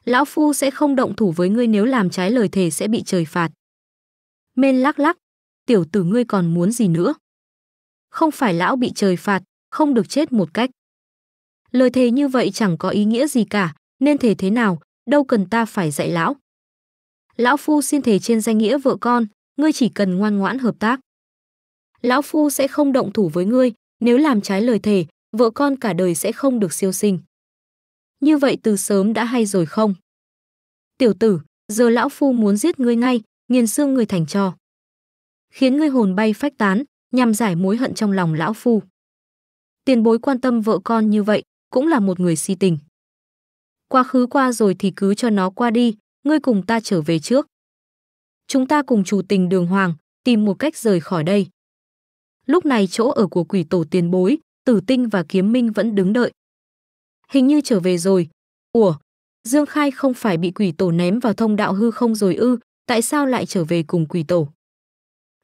S1: Lão phu sẽ không động thủ với ngươi nếu làm trái lời thề sẽ bị trời phạt. Mên lắc lắc, tiểu tử ngươi còn muốn gì nữa? không phải lão bị trời phạt, không được chết một cách. Lời thề như vậy chẳng có ý nghĩa gì cả, nên thề thế nào, đâu cần ta phải dạy lão. Lão Phu xin thề trên danh nghĩa vợ con, ngươi chỉ cần ngoan ngoãn hợp tác. Lão Phu sẽ không động thủ với ngươi, nếu làm trái lời thề, vợ con cả đời sẽ không được siêu sinh. Như vậy từ sớm đã hay rồi không? Tiểu tử, giờ lão phu muốn giết ngươi ngay, nghiền xương ngươi thành trò. Khiến ngươi hồn bay phách tán, nhằm giải mối hận trong lòng lão phu. Tiền bối quan tâm vợ con như vậy, cũng là một người si tình. Quá khứ qua rồi thì cứ cho nó qua đi, ngươi cùng ta trở về trước. Chúng ta cùng chủ tình đường hoàng, tìm một cách rời khỏi đây. Lúc này chỗ ở của quỷ tổ tiền bối, tử tinh và kiếm minh vẫn đứng đợi. Hình như trở về rồi. Ủa, Dương Khai không phải bị quỷ tổ ném vào thông đạo hư không rồi ư, tại sao lại trở về cùng quỷ tổ?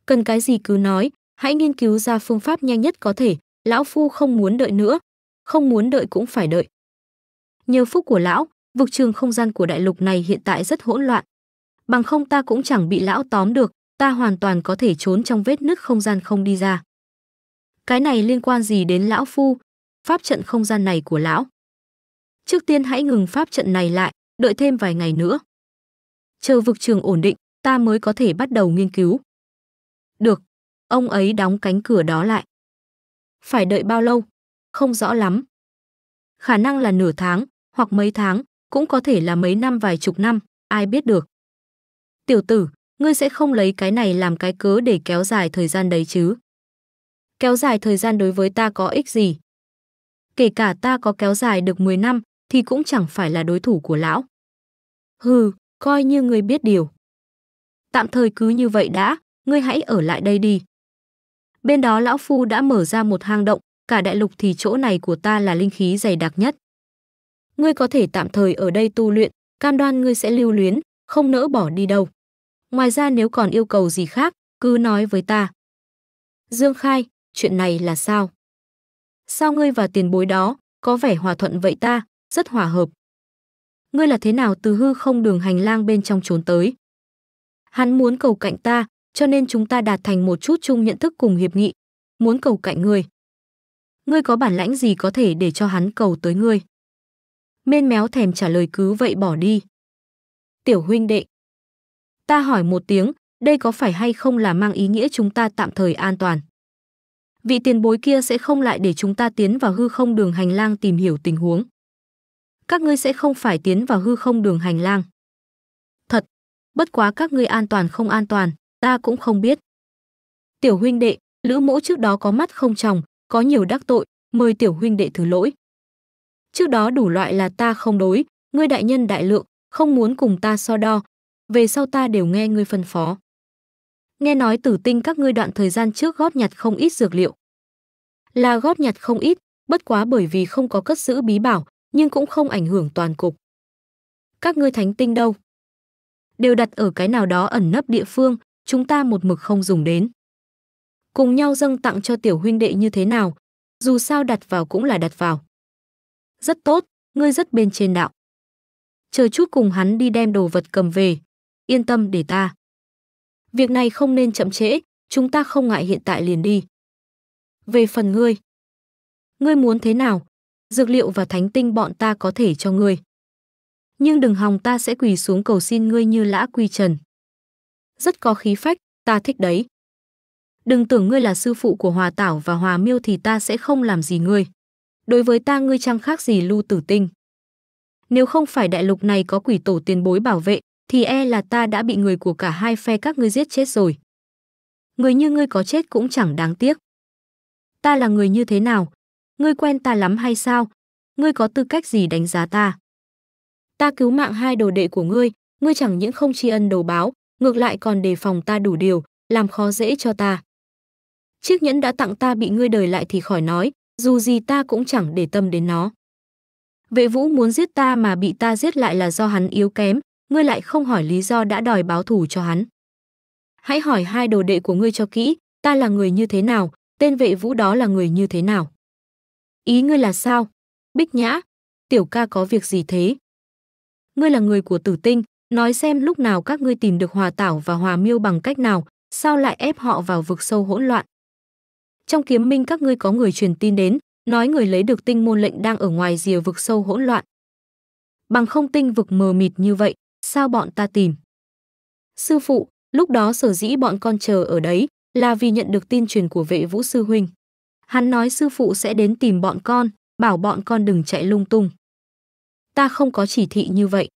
S1: Cần cái gì cứ nói, hãy nghiên cứu ra phương pháp nhanh nhất có thể, lão phu không muốn đợi nữa, không muốn đợi cũng phải đợi. Nhờ phúc của lão, vực trường không gian của đại lục này hiện tại rất hỗn loạn. Bằng không ta cũng chẳng bị lão tóm được, ta hoàn toàn có thể trốn trong vết nứt không gian không đi ra. Cái này liên quan gì đến lão phu, pháp trận không gian này của lão? Trước tiên hãy ngừng pháp trận này lại, đợi thêm vài ngày nữa. Chờ vực trường ổn định, ta mới có thể bắt đầu nghiên cứu. Được, Ông ấy đóng cánh cửa đó lại. Phải đợi bao lâu? Không rõ lắm. Khả năng là nửa tháng, hoặc mấy tháng, cũng có thể là mấy năm vài chục năm, ai biết được. Tiểu tử, ngươi sẽ không lấy cái này làm cái cớ để kéo dài thời gian đấy chứ. Kéo dài thời gian đối với ta có ích gì? Kể cả ta có kéo dài được 10 năm thì cũng chẳng phải là đối thủ của lão. Hừ, coi như ngươi biết điều. Tạm thời cứ như vậy đã, ngươi hãy ở lại đây đi bên đó lão phu đã mở ra một hang động, cả đại lục thì chỗ này của ta là linh khí dày đặc nhất. Ngươi có thể tạm thời ở đây tu luyện, cam đoan ngươi sẽ lưu luyến, không nỡ bỏ đi đâu. Ngoài ra nếu còn yêu cầu gì khác, cứ nói với ta. Dương Khai, chuyện này là sao? Sao ngươi và tiền bối đó, có vẻ hòa thuận vậy ta, rất hòa hợp. Ngươi là thế nào từ hư không đường hành lang bên trong trốn tới? Hắn muốn cầu cạnh ta, cho nên chúng ta đạt thành một chút chung nhận thức cùng hiệp nghị. Muốn cầu cạnh ngươi. Ngươi có bản lãnh gì có thể để cho hắn cầu tới ngươi? Mên méo thèm trả lời cứ vậy bỏ đi. Tiểu huynh đệ. Ta hỏi một tiếng, đây có phải hay không là mang ý nghĩa chúng ta tạm thời an toàn? Vị tiền bối kia sẽ không lại để chúng ta tiến vào hư không đường hành lang tìm hiểu tình huống. Các ngươi sẽ không phải tiến vào hư không đường hành lang. Thật, bất quá các ngươi an toàn không an toàn, ta cũng không biết. Tiểu huynh đệ, Lữ Mỗ trước đó có mắt không tròng, có nhiều đắc tội, mời tiểu huynh đệ thứ lỗi. Trước đó đủ loại là ta không đối, ngươi đại nhân đại lượng, không muốn cùng ta so đo, về sau ta đều nghe ngươi phân phó. Nghe nói tử tinh các ngươi đoạn thời gian trước góp nhặt không ít dược liệu. Là góp nhặt không ít, bất quá bởi vì không có cất giữ bí bảo, nhưng cũng không ảnh hưởng toàn cục. Các ngươi thánh tinh đâu? Đều đặt ở cái nào đó ẩn nấp địa phương, chúng ta một mực không dùng đến. Cùng nhau dâng tặng cho tiểu huynh đệ như thế nào, dù sao đặt vào cũng là đặt vào. Rất tốt, ngươi rất bên trên đạo. Chờ chút cùng hắn đi đem đồ vật cầm về, yên tâm để ta. Việc này không nên chậm trễ, chúng ta không ngại hiện tại liền đi. Về phần ngươi, ngươi muốn thế nào? Dược liệu và thánh tinh bọn ta có thể cho ngươi. Nhưng đừng hòng ta sẽ quỳ xuống cầu xin ngươi như lã quy trần rất có khí phách, ta thích đấy. Đừng tưởng ngươi là sư phụ của Hòa Tảo và Hòa Miêu thì ta sẽ không làm gì ngươi. Đối với ta ngươi chẳng khác gì lưu tử tinh. Nếu không phải đại lục này có quỷ tổ tiền bối bảo vệ, thì e là ta đã bị người của cả hai phe các ngươi giết chết rồi. Người như ngươi có chết cũng chẳng đáng tiếc. Ta là người như thế nào? Ngươi quen ta lắm hay sao? Ngươi có tư cách gì đánh giá ta? Ta cứu mạng hai đồ đệ của ngươi, ngươi chẳng những không tri ân đồ báo, ngược lại còn đề phòng ta đủ điều, làm khó dễ cho ta. Chiếc nhẫn đã tặng ta bị ngươi đời lại thì khỏi nói, dù gì ta cũng chẳng để tâm đến nó. Vệ vũ muốn giết ta mà bị ta giết lại là do hắn yếu kém, ngươi lại không hỏi lý do đã đòi báo thù cho hắn. Hãy hỏi hai đồ đệ của ngươi cho kỹ, ta là người như thế nào, tên vệ vũ đó là người như thế nào. Ý ngươi là sao? Bích nhã, tiểu ca có việc gì thế? Ngươi là người của tử tinh, Nói xem lúc nào các ngươi tìm được hòa tảo và hòa miêu bằng cách nào, sao lại ép họ vào vực sâu hỗn loạn. Trong kiếm minh các ngươi có người truyền tin đến, nói người lấy được tinh môn lệnh đang ở ngoài rìa vực sâu hỗn loạn. Bằng không tinh vực mờ mịt như vậy, sao bọn ta tìm? Sư phụ, lúc đó sở dĩ bọn con chờ ở đấy là vì nhận được tin truyền của vệ vũ sư huynh. Hắn nói sư phụ sẽ đến tìm bọn con, bảo bọn con đừng chạy lung tung. Ta không có chỉ thị như vậy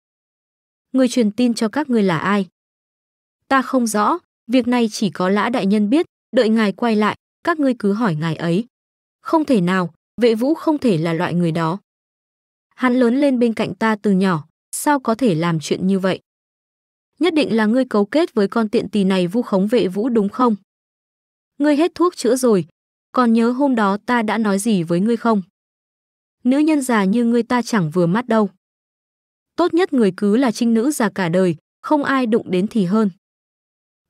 S1: người truyền tin cho các ngươi là ai? Ta không rõ, việc này chỉ có lã đại nhân biết, đợi ngài quay lại, các ngươi cứ hỏi ngài ấy. Không thể nào, vệ vũ không thể là loại người đó. Hắn lớn lên bên cạnh ta từ nhỏ, sao có thể làm chuyện như vậy? Nhất định là ngươi cấu kết với con tiện tì này vu khống vệ vũ đúng không? Ngươi hết thuốc chữa rồi, còn nhớ hôm đó ta đã nói gì với ngươi không? Nữ nhân già như ngươi ta chẳng vừa mắt đâu tốt nhất người cứ là trinh nữ già cả đời, không ai đụng đến thì hơn.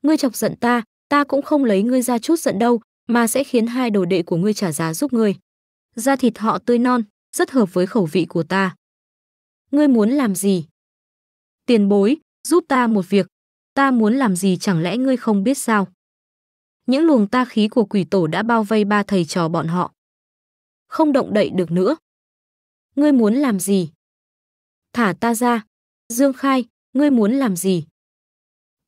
S1: Ngươi chọc giận ta, ta cũng không lấy ngươi ra chút giận đâu, mà sẽ khiến hai đồ đệ của ngươi trả giá giúp ngươi. Da thịt họ tươi non, rất hợp với khẩu vị của ta. Ngươi muốn làm gì? Tiền bối, giúp ta một việc. Ta muốn làm gì chẳng lẽ ngươi không biết sao? Những luồng ta khí của quỷ tổ đã bao vây ba thầy trò bọn họ. Không động đậy được nữa. Ngươi muốn làm gì? thả ta ra. Dương Khai, ngươi muốn làm gì?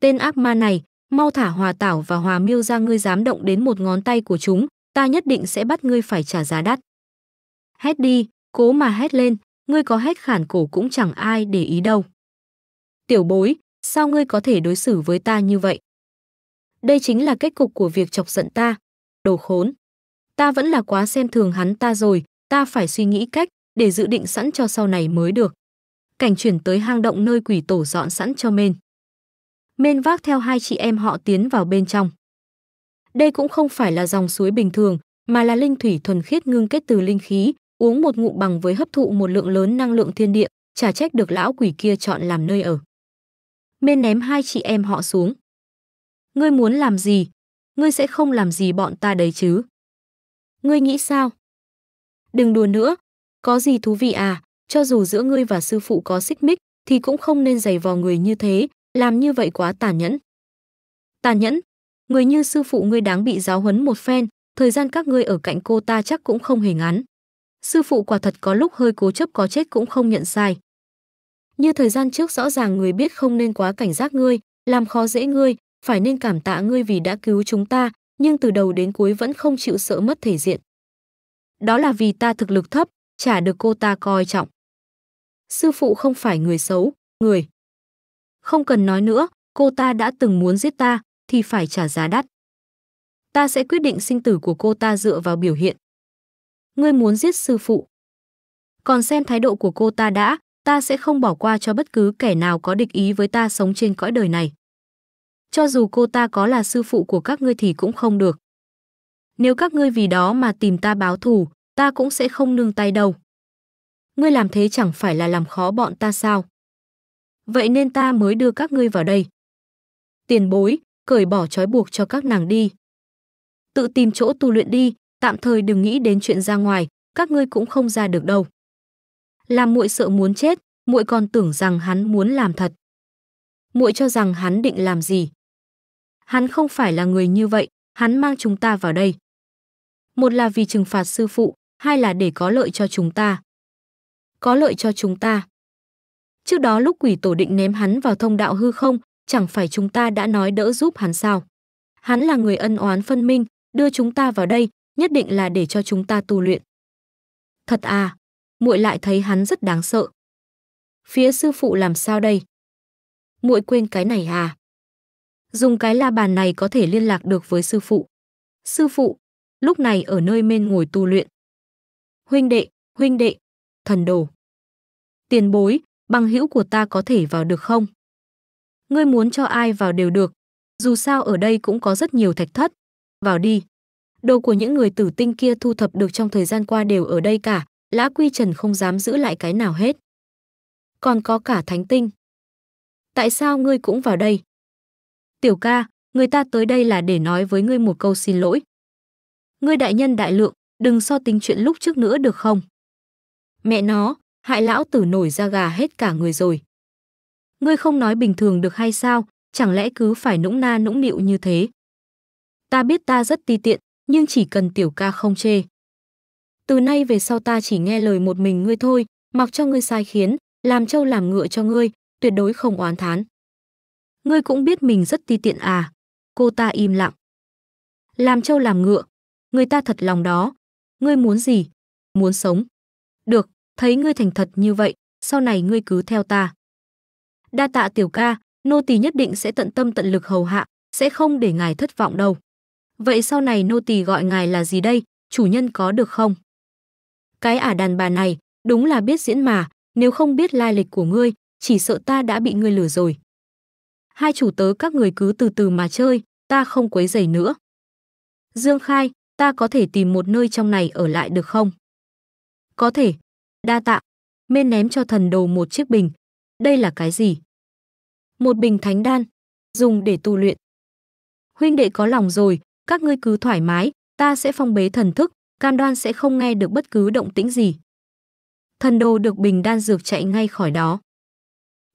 S1: Tên ác ma này, mau thả hòa tảo và hòa miêu ra ngươi dám động đến một ngón tay của chúng, ta nhất định sẽ bắt ngươi phải trả giá đắt. Hét đi, cố mà hét lên, ngươi có hét khản cổ cũng chẳng ai để ý đâu. Tiểu bối, sao ngươi có thể đối xử với ta như vậy? Đây chính là kết cục của việc chọc giận ta, đồ khốn. Ta vẫn là quá xem thường hắn ta rồi, ta phải suy nghĩ cách để dự định sẵn cho sau này mới được cảnh chuyển tới hang động nơi quỷ tổ dọn sẵn cho Mên. Mên vác theo hai chị em họ tiến vào bên trong. Đây cũng không phải là dòng suối bình thường, mà là linh thủy thuần khiết ngưng kết từ linh khí, uống một ngụm bằng với hấp thụ một lượng lớn năng lượng thiên địa, trả trách được lão quỷ kia chọn làm nơi ở. Mên ném hai chị em họ xuống. Ngươi muốn làm gì? Ngươi sẽ không làm gì bọn ta đấy chứ? Ngươi nghĩ sao? Đừng đùa nữa, có gì thú vị à, cho dù giữa ngươi và sư phụ có xích mích, thì cũng không nên giày vò người như thế, làm như vậy quá tàn nhẫn. Tàn nhẫn? Người như sư phụ ngươi đáng bị giáo huấn một phen, thời gian các ngươi ở cạnh cô ta chắc cũng không hề ngắn. Sư phụ quả thật có lúc hơi cố chấp có chết cũng không nhận sai. Như thời gian trước rõ ràng người biết không nên quá cảnh giác ngươi, làm khó dễ ngươi, phải nên cảm tạ ngươi vì đã cứu chúng ta, nhưng từ đầu đến cuối vẫn không chịu sợ mất thể diện. Đó là vì ta thực lực thấp, chả được cô ta coi trọng sư phụ không phải người xấu, người. Không cần nói nữa, cô ta đã từng muốn giết ta, thì phải trả giá đắt. Ta sẽ quyết định sinh tử của cô ta dựa vào biểu hiện. Ngươi muốn giết sư phụ. Còn xem thái độ của cô ta đã, ta sẽ không bỏ qua cho bất cứ kẻ nào có địch ý với ta sống trên cõi đời này. Cho dù cô ta có là sư phụ của các ngươi thì cũng không được. Nếu các ngươi vì đó mà tìm ta báo thù, ta cũng sẽ không nương tay đâu ngươi làm thế chẳng phải là làm khó bọn ta sao? Vậy nên ta mới đưa các ngươi vào đây. Tiền bối, cởi bỏ trói buộc cho các nàng đi. Tự tìm chỗ tu luyện đi, tạm thời đừng nghĩ đến chuyện ra ngoài, các ngươi cũng không ra được đâu. Làm muội sợ muốn chết, muội còn tưởng rằng hắn muốn làm thật. Muội cho rằng hắn định làm gì? Hắn không phải là người như vậy, hắn mang chúng ta vào đây. Một là vì trừng phạt sư phụ, hai là để có lợi cho chúng ta có lợi cho chúng ta. Trước đó lúc quỷ tổ định ném hắn vào thông đạo hư không, chẳng phải chúng ta đã nói đỡ giúp hắn sao? Hắn là người ân oán phân minh, đưa chúng ta vào đây, nhất định là để cho chúng ta tu luyện. Thật à, muội lại thấy hắn rất đáng sợ. Phía sư phụ làm sao đây? Muội quên cái này à? Dùng cái la bàn này có thể liên lạc được với sư phụ. Sư phụ, lúc này ở nơi mên ngồi tu luyện. Huynh đệ, huynh đệ, thần đồ tiền bối, bằng hữu của ta có thể vào được không? Ngươi muốn cho ai vào đều được, dù sao ở đây cũng có rất nhiều thạch thất. Vào đi. Đồ của những người tử tinh kia thu thập được trong thời gian qua đều ở đây cả, Lã Quy Trần không dám giữ lại cái nào hết. Còn có cả thánh tinh. Tại sao ngươi cũng vào đây? Tiểu ca, người ta tới đây là để nói với ngươi một câu xin lỗi. Ngươi đại nhân đại lượng, đừng so tính chuyện lúc trước nữa được không? Mẹ nó, hại lão tử nổi da gà hết cả người rồi. Ngươi không nói bình thường được hay sao, chẳng lẽ cứ phải nũng na nũng nịu như thế? Ta biết ta rất ti tiện, nhưng chỉ cần tiểu ca không chê. Từ nay về sau ta chỉ nghe lời một mình ngươi thôi, mặc cho ngươi sai khiến, làm trâu làm ngựa cho ngươi, tuyệt đối không oán thán. Ngươi cũng biết mình rất ti tiện à? Cô ta im lặng. Làm trâu làm ngựa, người ta thật lòng đó. Ngươi muốn gì? Muốn sống. Được, thấy ngươi thành thật như vậy, sau này ngươi cứ theo ta. Đa tạ tiểu ca, nô tỳ nhất định sẽ tận tâm tận lực hầu hạ, sẽ không để ngài thất vọng đâu. Vậy sau này nô tỳ gọi ngài là gì đây, chủ nhân có được không? Cái ả đàn bà này, đúng là biết diễn mà, nếu không biết lai lịch của ngươi, chỉ sợ ta đã bị ngươi lừa rồi. Hai chủ tớ các người cứ từ từ mà chơi, ta không quấy rầy nữa. Dương Khai, ta có thể tìm một nơi trong này ở lại được không? Có thể, Đa tạ. Mên ném cho thần đồ một chiếc bình. Đây là cái gì? Một bình thánh đan, dùng để tu luyện. Huynh đệ có lòng rồi, các ngươi cứ thoải mái, ta sẽ phong bế thần thức, cam đoan sẽ không nghe được bất cứ động tĩnh gì. Thần đồ được bình đan dược chạy ngay khỏi đó.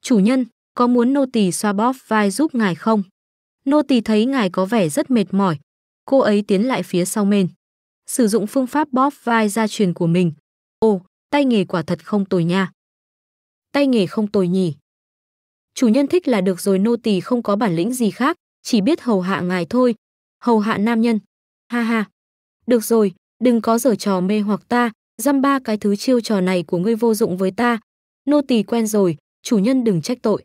S1: Chủ nhân, có muốn nô tỳ xoa bóp vai giúp ngài không? Nô tỳ thấy ngài có vẻ rất mệt mỏi. Cô ấy tiến lại phía sau mên. Sử dụng phương pháp bóp vai gia truyền của mình. Ồ, tay nghề quả thật không tồi nha. Tay nghề không tồi nhỉ. Chủ nhân thích là được rồi nô tỳ không có bản lĩnh gì khác, chỉ biết hầu hạ ngài thôi. Hầu hạ nam nhân. Ha ha. Được rồi, đừng có giở trò mê hoặc ta, dăm ba cái thứ chiêu trò này của ngươi vô dụng với ta. Nô tỳ quen rồi, chủ nhân đừng trách tội.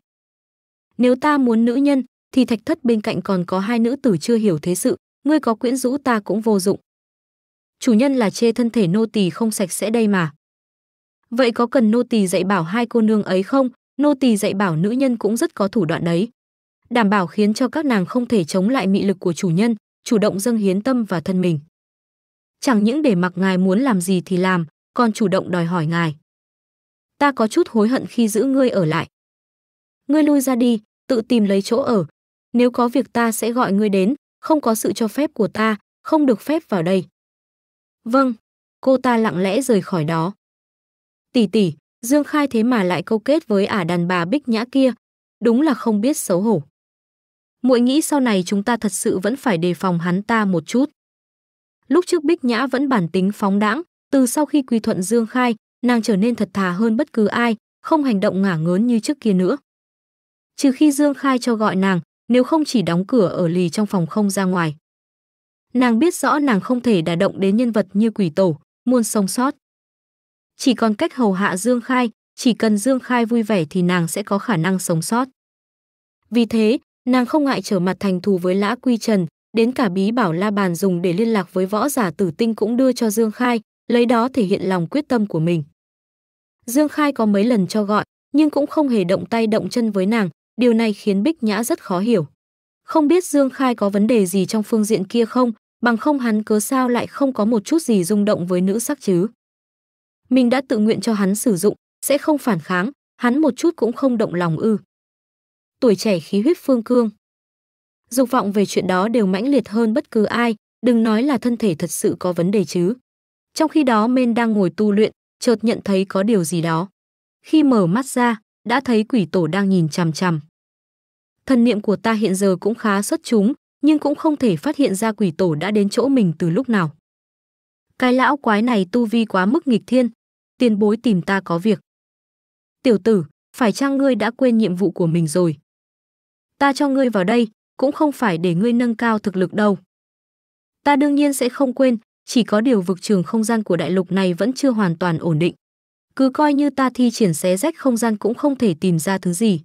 S1: Nếu ta muốn nữ nhân, thì thạch thất bên cạnh còn có hai nữ tử chưa hiểu thế sự, ngươi có quyến rũ ta cũng vô dụng. Chủ nhân là chê thân thể nô tỳ không sạch sẽ đây mà vậy có cần nô tỳ dạy bảo hai cô nương ấy không nô tỳ dạy bảo nữ nhân cũng rất có thủ đoạn đấy đảm bảo khiến cho các nàng không thể chống lại mị lực của chủ nhân chủ động dâng hiến tâm và thân mình chẳng những để mặc ngài muốn làm gì thì làm còn chủ động đòi hỏi ngài ta có chút hối hận khi giữ ngươi ở lại ngươi lui ra đi tự tìm lấy chỗ ở nếu có việc ta sẽ gọi ngươi đến không có sự cho phép của ta không được phép vào đây vâng cô ta lặng lẽ rời khỏi đó Tỷ tỷ, Dương Khai thế mà lại câu kết với ả đàn bà bích nhã kia, đúng là không biết xấu hổ. Muội nghĩ sau này chúng ta thật sự vẫn phải đề phòng hắn ta một chút. Lúc trước Bích Nhã vẫn bản tính phóng đãng, từ sau khi quy thuận Dương Khai, nàng trở nên thật thà hơn bất cứ ai, không hành động ngả ngớn như trước kia nữa. Trừ khi Dương Khai cho gọi nàng, nếu không chỉ đóng cửa ở lì trong phòng không ra ngoài. Nàng biết rõ nàng không thể đả động đến nhân vật như quỷ tổ, muôn sống sót chỉ còn cách hầu hạ Dương Khai, chỉ cần Dương Khai vui vẻ thì nàng sẽ có khả năng sống sót. Vì thế, nàng không ngại trở mặt thành thù với Lã Quy Trần, đến cả bí bảo La Bàn dùng để liên lạc với võ giả tử tinh cũng đưa cho Dương Khai, lấy đó thể hiện lòng quyết tâm của mình. Dương Khai có mấy lần cho gọi, nhưng cũng không hề động tay động chân với nàng, điều này khiến Bích Nhã rất khó hiểu. Không biết Dương Khai có vấn đề gì trong phương diện kia không, bằng không hắn cớ sao lại không có một chút gì rung động với nữ sắc chứ mình đã tự nguyện cho hắn sử dụng, sẽ không phản kháng, hắn một chút cũng không động lòng ư. Tuổi trẻ khí huyết phương cương. Dục vọng về chuyện đó đều mãnh liệt hơn bất cứ ai, đừng nói là thân thể thật sự có vấn đề chứ. Trong khi đó Men đang ngồi tu luyện, chợt nhận thấy có điều gì đó. Khi mở mắt ra, đã thấy quỷ tổ đang nhìn chằm chằm. Thần niệm của ta hiện giờ cũng khá xuất chúng, nhưng cũng không thể phát hiện ra quỷ tổ đã đến chỗ mình từ lúc nào. Cái lão quái này tu vi quá mức nghịch thiên, tiền bối tìm ta có việc. Tiểu tử, phải chăng ngươi đã quên nhiệm vụ của mình rồi? Ta cho ngươi vào đây, cũng không phải để ngươi nâng cao thực lực đâu. Ta đương nhiên sẽ không quên, chỉ có điều vực trường không gian của đại lục này vẫn chưa hoàn toàn ổn định. Cứ coi như ta thi triển xé rách không gian cũng không thể tìm ra thứ gì.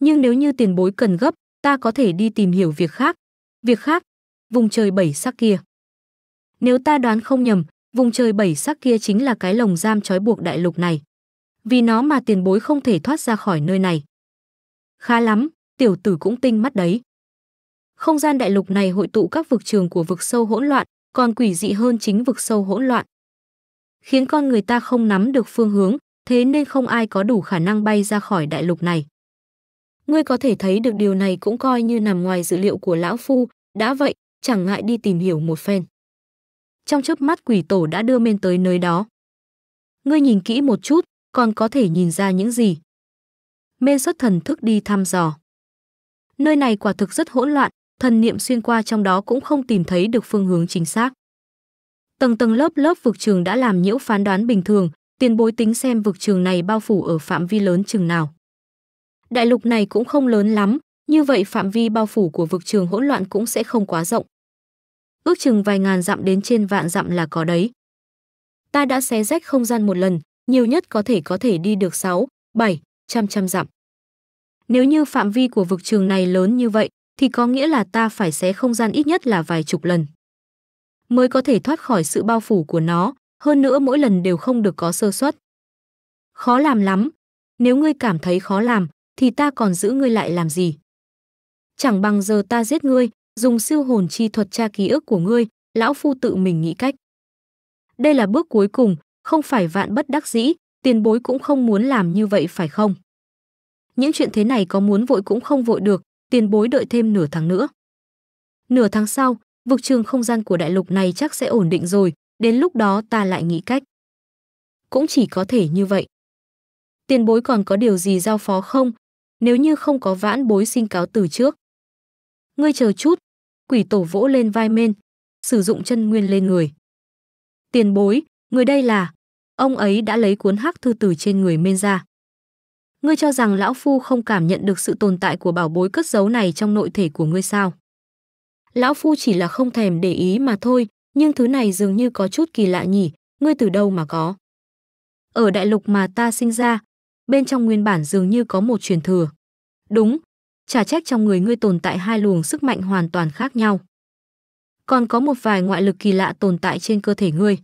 S1: Nhưng nếu như tiền bối cần gấp, ta có thể đi tìm hiểu việc khác. Việc khác, vùng trời bảy sắc kia. Nếu ta đoán không nhầm, vùng trời bảy sắc kia chính là cái lồng giam trói buộc đại lục này. Vì nó mà tiền bối không thể thoát ra khỏi nơi này. Khá lắm, tiểu tử cũng tinh mắt đấy. Không gian đại lục này hội tụ các vực trường của vực sâu hỗn loạn, còn quỷ dị hơn chính vực sâu hỗn loạn. Khiến con người ta không nắm được phương hướng, thế nên không ai có đủ khả năng bay ra khỏi đại lục này. Ngươi có thể thấy được điều này cũng coi như nằm ngoài dữ liệu của lão phu, đã vậy, chẳng ngại đi tìm hiểu một phen trong chớp mắt quỷ tổ đã đưa men tới nơi đó. Ngươi nhìn kỹ một chút, còn có thể nhìn ra những gì? men xuất thần thức đi thăm dò. Nơi này quả thực rất hỗn loạn, thần niệm xuyên qua trong đó cũng không tìm thấy được phương hướng chính xác. Tầng tầng lớp lớp vực trường đã làm nhiễu phán đoán bình thường, tiền bối tính xem vực trường này bao phủ ở phạm vi lớn chừng nào. Đại lục này cũng không lớn lắm, như vậy phạm vi bao phủ của vực trường hỗn loạn cũng sẽ không quá rộng ước chừng vài ngàn dặm đến trên vạn dặm là có đấy. Ta đã xé rách không gian một lần, nhiều nhất có thể có thể đi được 6, 7, trăm trăm dặm. Nếu như phạm vi của vực trường này lớn như vậy, thì có nghĩa là ta phải xé không gian ít nhất là vài chục lần. Mới có thể thoát khỏi sự bao phủ của nó, hơn nữa mỗi lần đều không được có sơ suất. Khó làm lắm, nếu ngươi cảm thấy khó làm, thì ta còn giữ ngươi lại làm gì? Chẳng bằng giờ ta giết ngươi, dùng siêu hồn chi thuật tra ký ức của ngươi, lão phu tự mình nghĩ cách. Đây là bước cuối cùng, không phải vạn bất đắc dĩ, tiền bối cũng không muốn làm như vậy phải không? Những chuyện thế này có muốn vội cũng không vội được, tiền bối đợi thêm nửa tháng nữa. Nửa tháng sau, vực trường không gian của đại lục này chắc sẽ ổn định rồi, đến lúc đó ta lại nghĩ cách. Cũng chỉ có thể như vậy. Tiền bối còn có điều gì giao phó không? Nếu như không có vãn bối xin cáo từ trước. Ngươi chờ chút, quỷ tổ vỗ lên vai men, sử dụng chân nguyên lên người. Tiền bối, người đây là... Ông ấy đã lấy cuốn hắc thư tử trên người men ra. Ngươi cho rằng lão phu không cảm nhận được sự tồn tại của bảo bối cất giấu này trong nội thể của ngươi sao? Lão phu chỉ là không thèm để ý mà thôi, nhưng thứ này dường như có chút kỳ lạ nhỉ, ngươi từ đâu mà có? Ở đại lục mà ta sinh ra, bên trong nguyên bản dường như có một truyền thừa. Đúng, Trả trách trong người ngươi tồn tại hai luồng sức mạnh hoàn toàn khác nhau. Còn có một vài ngoại lực kỳ lạ tồn tại trên cơ thể ngươi.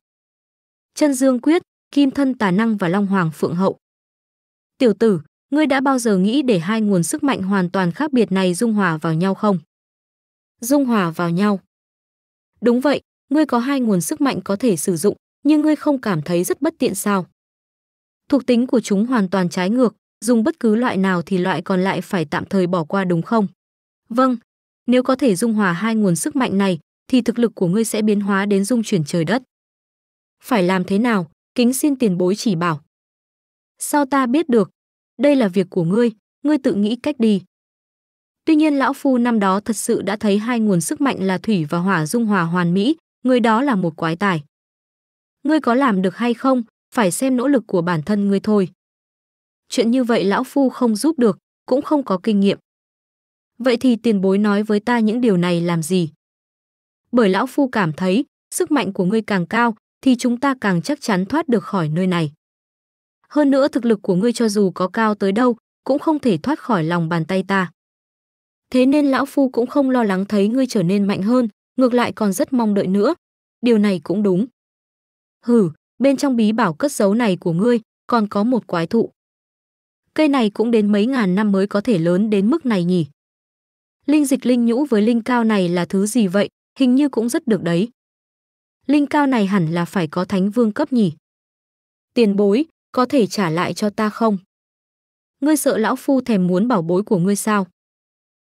S1: Chân Dương Quyết, Kim Thân Tà Năng và Long Hoàng Phượng Hậu. Tiểu tử, ngươi đã bao giờ nghĩ để hai nguồn sức mạnh hoàn toàn khác biệt này dung hòa vào nhau không? Dung hòa vào nhau. Đúng vậy, ngươi có hai nguồn sức mạnh có thể sử dụng, nhưng ngươi không cảm thấy rất bất tiện sao? Thuộc tính của chúng hoàn toàn trái ngược, dùng bất cứ loại nào thì loại còn lại phải tạm thời bỏ qua đúng không? Vâng, nếu có thể dung hòa hai nguồn sức mạnh này thì thực lực của ngươi sẽ biến hóa đến dung chuyển trời đất. Phải làm thế nào? Kính xin tiền bối chỉ bảo. Sao ta biết được? Đây là việc của ngươi, ngươi tự nghĩ cách đi. Tuy nhiên lão phu năm đó thật sự đã thấy hai nguồn sức mạnh là thủy và hỏa dung hòa hoàn mỹ, người đó là một quái tài. Ngươi có làm được hay không, phải xem nỗ lực của bản thân ngươi thôi chuyện như vậy lão phu không giúp được, cũng không có kinh nghiệm. Vậy thì tiền bối nói với ta những điều này làm gì? Bởi lão phu cảm thấy, sức mạnh của ngươi càng cao, thì chúng ta càng chắc chắn thoát được khỏi nơi này. Hơn nữa thực lực của ngươi cho dù có cao tới đâu, cũng không thể thoát khỏi lòng bàn tay ta. Thế nên lão phu cũng không lo lắng thấy ngươi trở nên mạnh hơn, ngược lại còn rất mong đợi nữa. Điều này cũng đúng. Hử, bên trong bí bảo cất giấu này của ngươi còn có một quái thụ. Cây này cũng đến mấy ngàn năm mới có thể lớn đến mức này nhỉ? Linh dịch linh nhũ với linh cao này là thứ gì vậy? Hình như cũng rất được đấy. Linh cao này hẳn là phải có thánh vương cấp nhỉ? Tiền bối, có thể trả lại cho ta không? Ngươi sợ lão phu thèm muốn bảo bối của ngươi sao?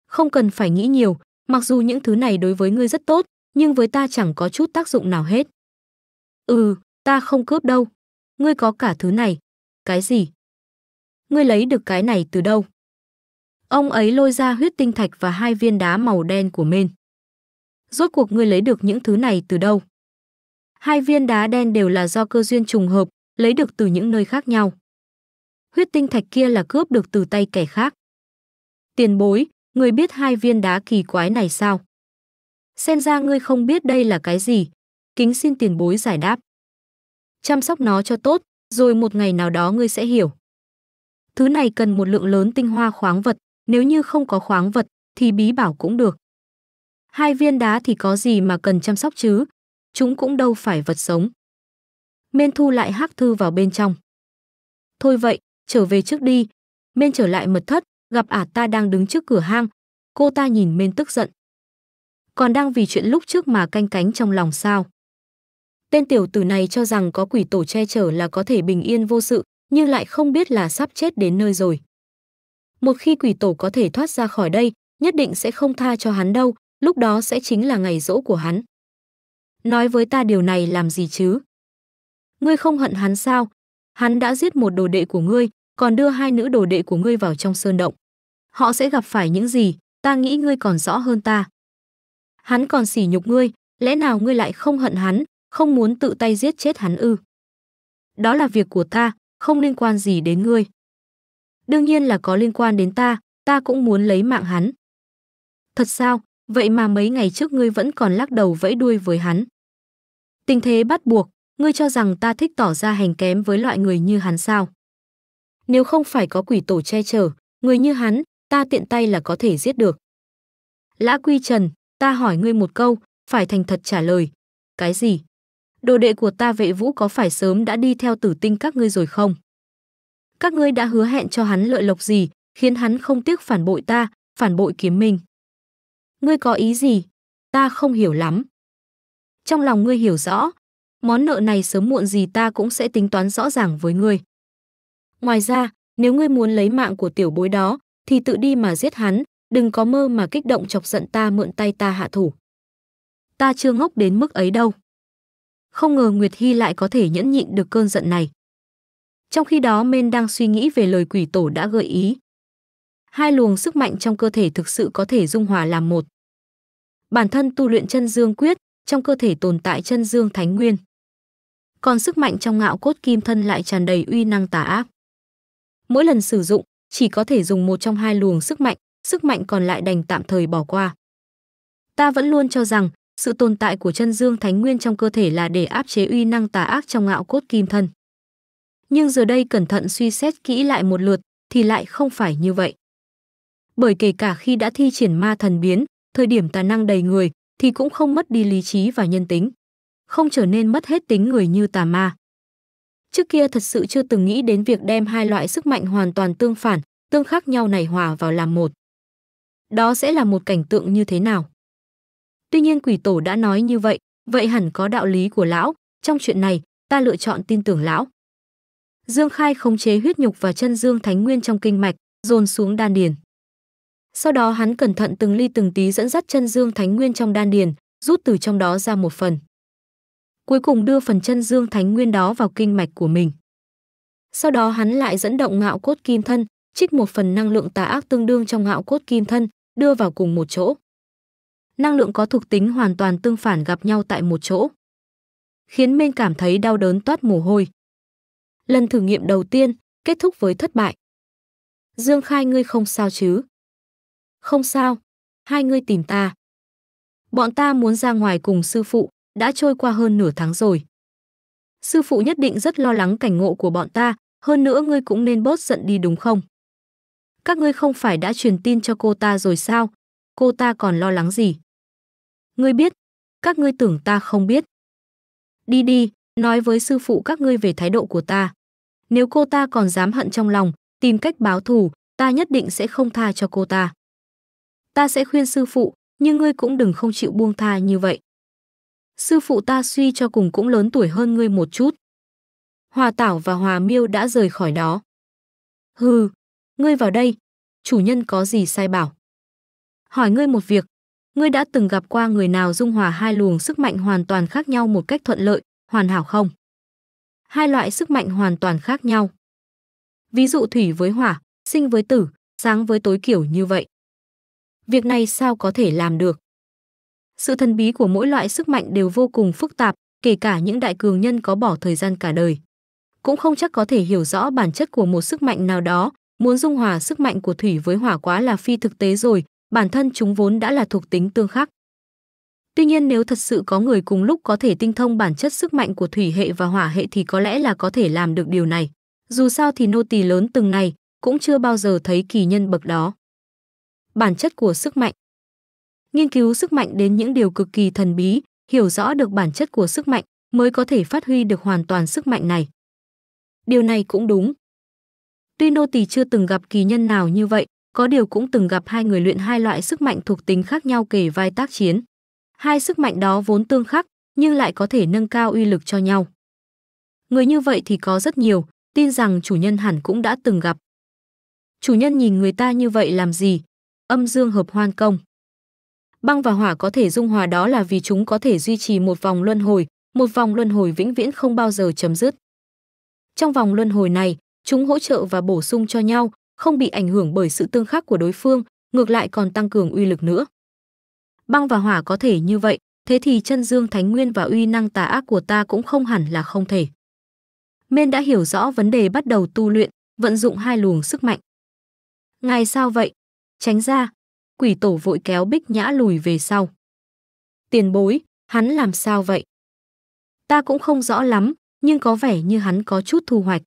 S1: Không cần phải nghĩ nhiều, mặc dù những thứ này đối với ngươi rất tốt, nhưng với ta chẳng có chút tác dụng nào hết. Ừ, ta không cướp đâu. Ngươi có cả thứ này. Cái gì? ngươi lấy được cái này từ đâu? Ông ấy lôi ra huyết tinh thạch và hai viên đá màu đen của mên. Rốt cuộc ngươi lấy được những thứ này từ đâu? Hai viên đá đen đều là do cơ duyên trùng hợp, lấy được từ những nơi khác nhau. Huyết tinh thạch kia là cướp được từ tay kẻ khác. Tiền bối, ngươi biết hai viên đá kỳ quái này sao? Xem ra ngươi không biết đây là cái gì. Kính xin tiền bối giải đáp. Chăm sóc nó cho tốt, rồi một ngày nào đó ngươi sẽ hiểu. Thứ này cần một lượng lớn tinh hoa khoáng vật, nếu như không có khoáng vật thì bí bảo cũng được. Hai viên đá thì có gì mà cần chăm sóc chứ, chúng cũng đâu phải vật sống. Mên thu lại hắc thư vào bên trong. Thôi vậy, trở về trước đi. Mên trở lại mật thất, gặp ả ta đang đứng trước cửa hang. Cô ta nhìn Mên tức giận. Còn đang vì chuyện lúc trước mà canh cánh trong lòng sao. Tên tiểu tử này cho rằng có quỷ tổ che chở là có thể bình yên vô sự, nhưng lại không biết là sắp chết đến nơi rồi. Một khi quỷ tổ có thể thoát ra khỏi đây, nhất định sẽ không tha cho hắn đâu, lúc đó sẽ chính là ngày rỗ của hắn. Nói với ta điều này làm gì chứ? Ngươi không hận hắn sao? Hắn đã giết một đồ đệ của ngươi, còn đưa hai nữ đồ đệ của ngươi vào trong sơn động. Họ sẽ gặp phải những gì, ta nghĩ ngươi còn rõ hơn ta. Hắn còn sỉ nhục ngươi, lẽ nào ngươi lại không hận hắn, không muốn tự tay giết chết hắn ư? Đó là việc của ta, không liên quan gì đến ngươi. Đương nhiên là có liên quan đến ta, ta cũng muốn lấy mạng hắn. Thật sao, vậy mà mấy ngày trước ngươi vẫn còn lắc đầu vẫy đuôi với hắn. Tình thế bắt buộc, ngươi cho rằng ta thích tỏ ra hành kém với loại người như hắn sao? Nếu không phải có quỷ tổ che chở, người như hắn, ta tiện tay là có thể giết được. Lã Quy Trần, ta hỏi ngươi một câu, phải thành thật trả lời. Cái gì? đồ đệ của ta vệ vũ có phải sớm đã đi theo tử tinh các ngươi rồi không? Các ngươi đã hứa hẹn cho hắn lợi lộc gì, khiến hắn không tiếc phản bội ta, phản bội kiếm mình? Ngươi có ý gì? Ta không hiểu lắm. Trong lòng ngươi hiểu rõ, món nợ này sớm muộn gì ta cũng sẽ tính toán rõ ràng với ngươi. Ngoài ra, nếu ngươi muốn lấy mạng của tiểu bối đó, thì tự đi mà giết hắn, đừng có mơ mà kích động chọc giận ta mượn tay ta hạ thủ. Ta chưa ngốc đến mức ấy đâu không ngờ Nguyệt Hy lại có thể nhẫn nhịn được cơn giận này. Trong khi đó Men đang suy nghĩ về lời quỷ tổ đã gợi ý. Hai luồng sức mạnh trong cơ thể thực sự có thể dung hòa làm một. Bản thân tu luyện chân dương quyết, trong cơ thể tồn tại chân dương thánh nguyên. Còn sức mạnh trong ngạo cốt kim thân lại tràn đầy uy năng tà ác. Mỗi lần sử dụng, chỉ có thể dùng một trong hai luồng sức mạnh, sức mạnh còn lại đành tạm thời bỏ qua. Ta vẫn luôn cho rằng sự tồn tại của chân dương thánh nguyên trong cơ thể là để áp chế uy năng tà ác trong ngạo cốt kim thân. Nhưng giờ đây cẩn thận suy xét kỹ lại một lượt thì lại không phải như vậy. Bởi kể cả khi đã thi triển ma thần biến, thời điểm tà năng đầy người thì cũng không mất đi lý trí và nhân tính, không trở nên mất hết tính người như tà ma. Trước kia thật sự chưa từng nghĩ đến việc đem hai loại sức mạnh hoàn toàn tương phản, tương khắc nhau này hòa vào làm một. Đó sẽ là một cảnh tượng như thế nào? Tuy nhiên quỷ tổ đã nói như vậy, vậy hẳn có đạo lý của lão, trong chuyện này, ta lựa chọn tin tưởng lão. Dương Khai khống chế huyết nhục và chân dương thánh nguyên trong kinh mạch, dồn xuống đan điền. Sau đó hắn cẩn thận từng ly từng tí dẫn dắt chân dương thánh nguyên trong đan điền, rút từ trong đó ra một phần. Cuối cùng đưa phần chân dương thánh nguyên đó vào kinh mạch của mình. Sau đó hắn lại dẫn động ngạo cốt kim thân, trích một phần năng lượng tà ác tương đương trong ngạo cốt kim thân, đưa vào cùng một chỗ năng lượng có thuộc tính hoàn toàn tương phản gặp nhau tại một chỗ. Khiến Minh cảm thấy đau đớn toát mồ hôi. Lần thử nghiệm đầu tiên kết thúc với thất bại. Dương Khai ngươi không sao chứ? Không sao, hai ngươi tìm ta. Bọn ta muốn ra ngoài cùng sư phụ, đã trôi qua hơn nửa tháng rồi. Sư phụ nhất định rất lo lắng cảnh ngộ của bọn ta, hơn nữa ngươi cũng nên bớt giận đi đúng không? Các ngươi không phải đã truyền tin cho cô ta rồi sao? Cô ta còn lo lắng gì? Ngươi biết, các ngươi tưởng ta không biết. Đi đi, nói với sư phụ các ngươi về thái độ của ta. Nếu cô ta còn dám hận trong lòng, tìm cách báo thù, ta nhất định sẽ không tha cho cô ta. Ta sẽ khuyên sư phụ, nhưng ngươi cũng đừng không chịu buông tha như vậy. Sư phụ ta suy cho cùng cũng lớn tuổi hơn ngươi một chút. Hòa Tảo và Hòa Miêu đã rời khỏi đó. Hừ, ngươi vào đây, chủ nhân có gì sai bảo. Hỏi ngươi một việc, Ngươi đã từng gặp qua người nào dung hòa hai luồng sức mạnh hoàn toàn khác nhau một cách thuận lợi, hoàn hảo không? Hai loại sức mạnh hoàn toàn khác nhau. Ví dụ thủy với hỏa, sinh với tử, sáng với tối kiểu như vậy. Việc này sao có thể làm được? Sự thần bí của mỗi loại sức mạnh đều vô cùng phức tạp, kể cả những đại cường nhân có bỏ thời gian cả đời. Cũng không chắc có thể hiểu rõ bản chất của một sức mạnh nào đó, muốn dung hòa sức mạnh của thủy với hỏa quá là phi thực tế rồi, bản thân chúng vốn đã là thuộc tính tương khắc. Tuy nhiên nếu thật sự có người cùng lúc có thể tinh thông bản chất sức mạnh của thủy hệ và hỏa hệ thì có lẽ là có thể làm được điều này. Dù sao thì nô tỳ lớn từng này cũng chưa bao giờ thấy kỳ nhân bậc đó. Bản chất của sức mạnh Nghiên cứu sức mạnh đến những điều cực kỳ thần bí, hiểu rõ được bản chất của sức mạnh mới có thể phát huy được hoàn toàn sức mạnh này. Điều này cũng đúng. Tuy nô tỳ chưa từng gặp kỳ nhân nào như vậy, có điều cũng từng gặp hai người luyện hai loại sức mạnh thuộc tính khác nhau kể vai tác chiến. Hai sức mạnh đó vốn tương khắc, nhưng lại có thể nâng cao uy lực cho nhau. Người như vậy thì có rất nhiều, tin rằng chủ nhân hẳn cũng đã từng gặp. Chủ nhân nhìn người ta như vậy làm gì? Âm dương hợp hoan công. Băng và hỏa có thể dung hòa đó là vì chúng có thể duy trì một vòng luân hồi, một vòng luân hồi vĩnh viễn không bao giờ chấm dứt. Trong vòng luân hồi này, chúng hỗ trợ và bổ sung cho nhau, không bị ảnh hưởng bởi sự tương khắc của đối phương, ngược lại còn tăng cường uy lực nữa. Băng và hỏa có thể như vậy, thế thì chân dương thánh nguyên và uy năng tà ác của ta cũng không hẳn là không thể. Mên đã hiểu rõ vấn đề bắt đầu tu luyện, vận dụng hai luồng sức mạnh. Ngài sao vậy? Tránh ra, quỷ tổ vội kéo bích nhã lùi về sau. Tiền bối, hắn làm sao vậy? Ta cũng không rõ lắm, nhưng có vẻ như hắn có chút thu hoạch.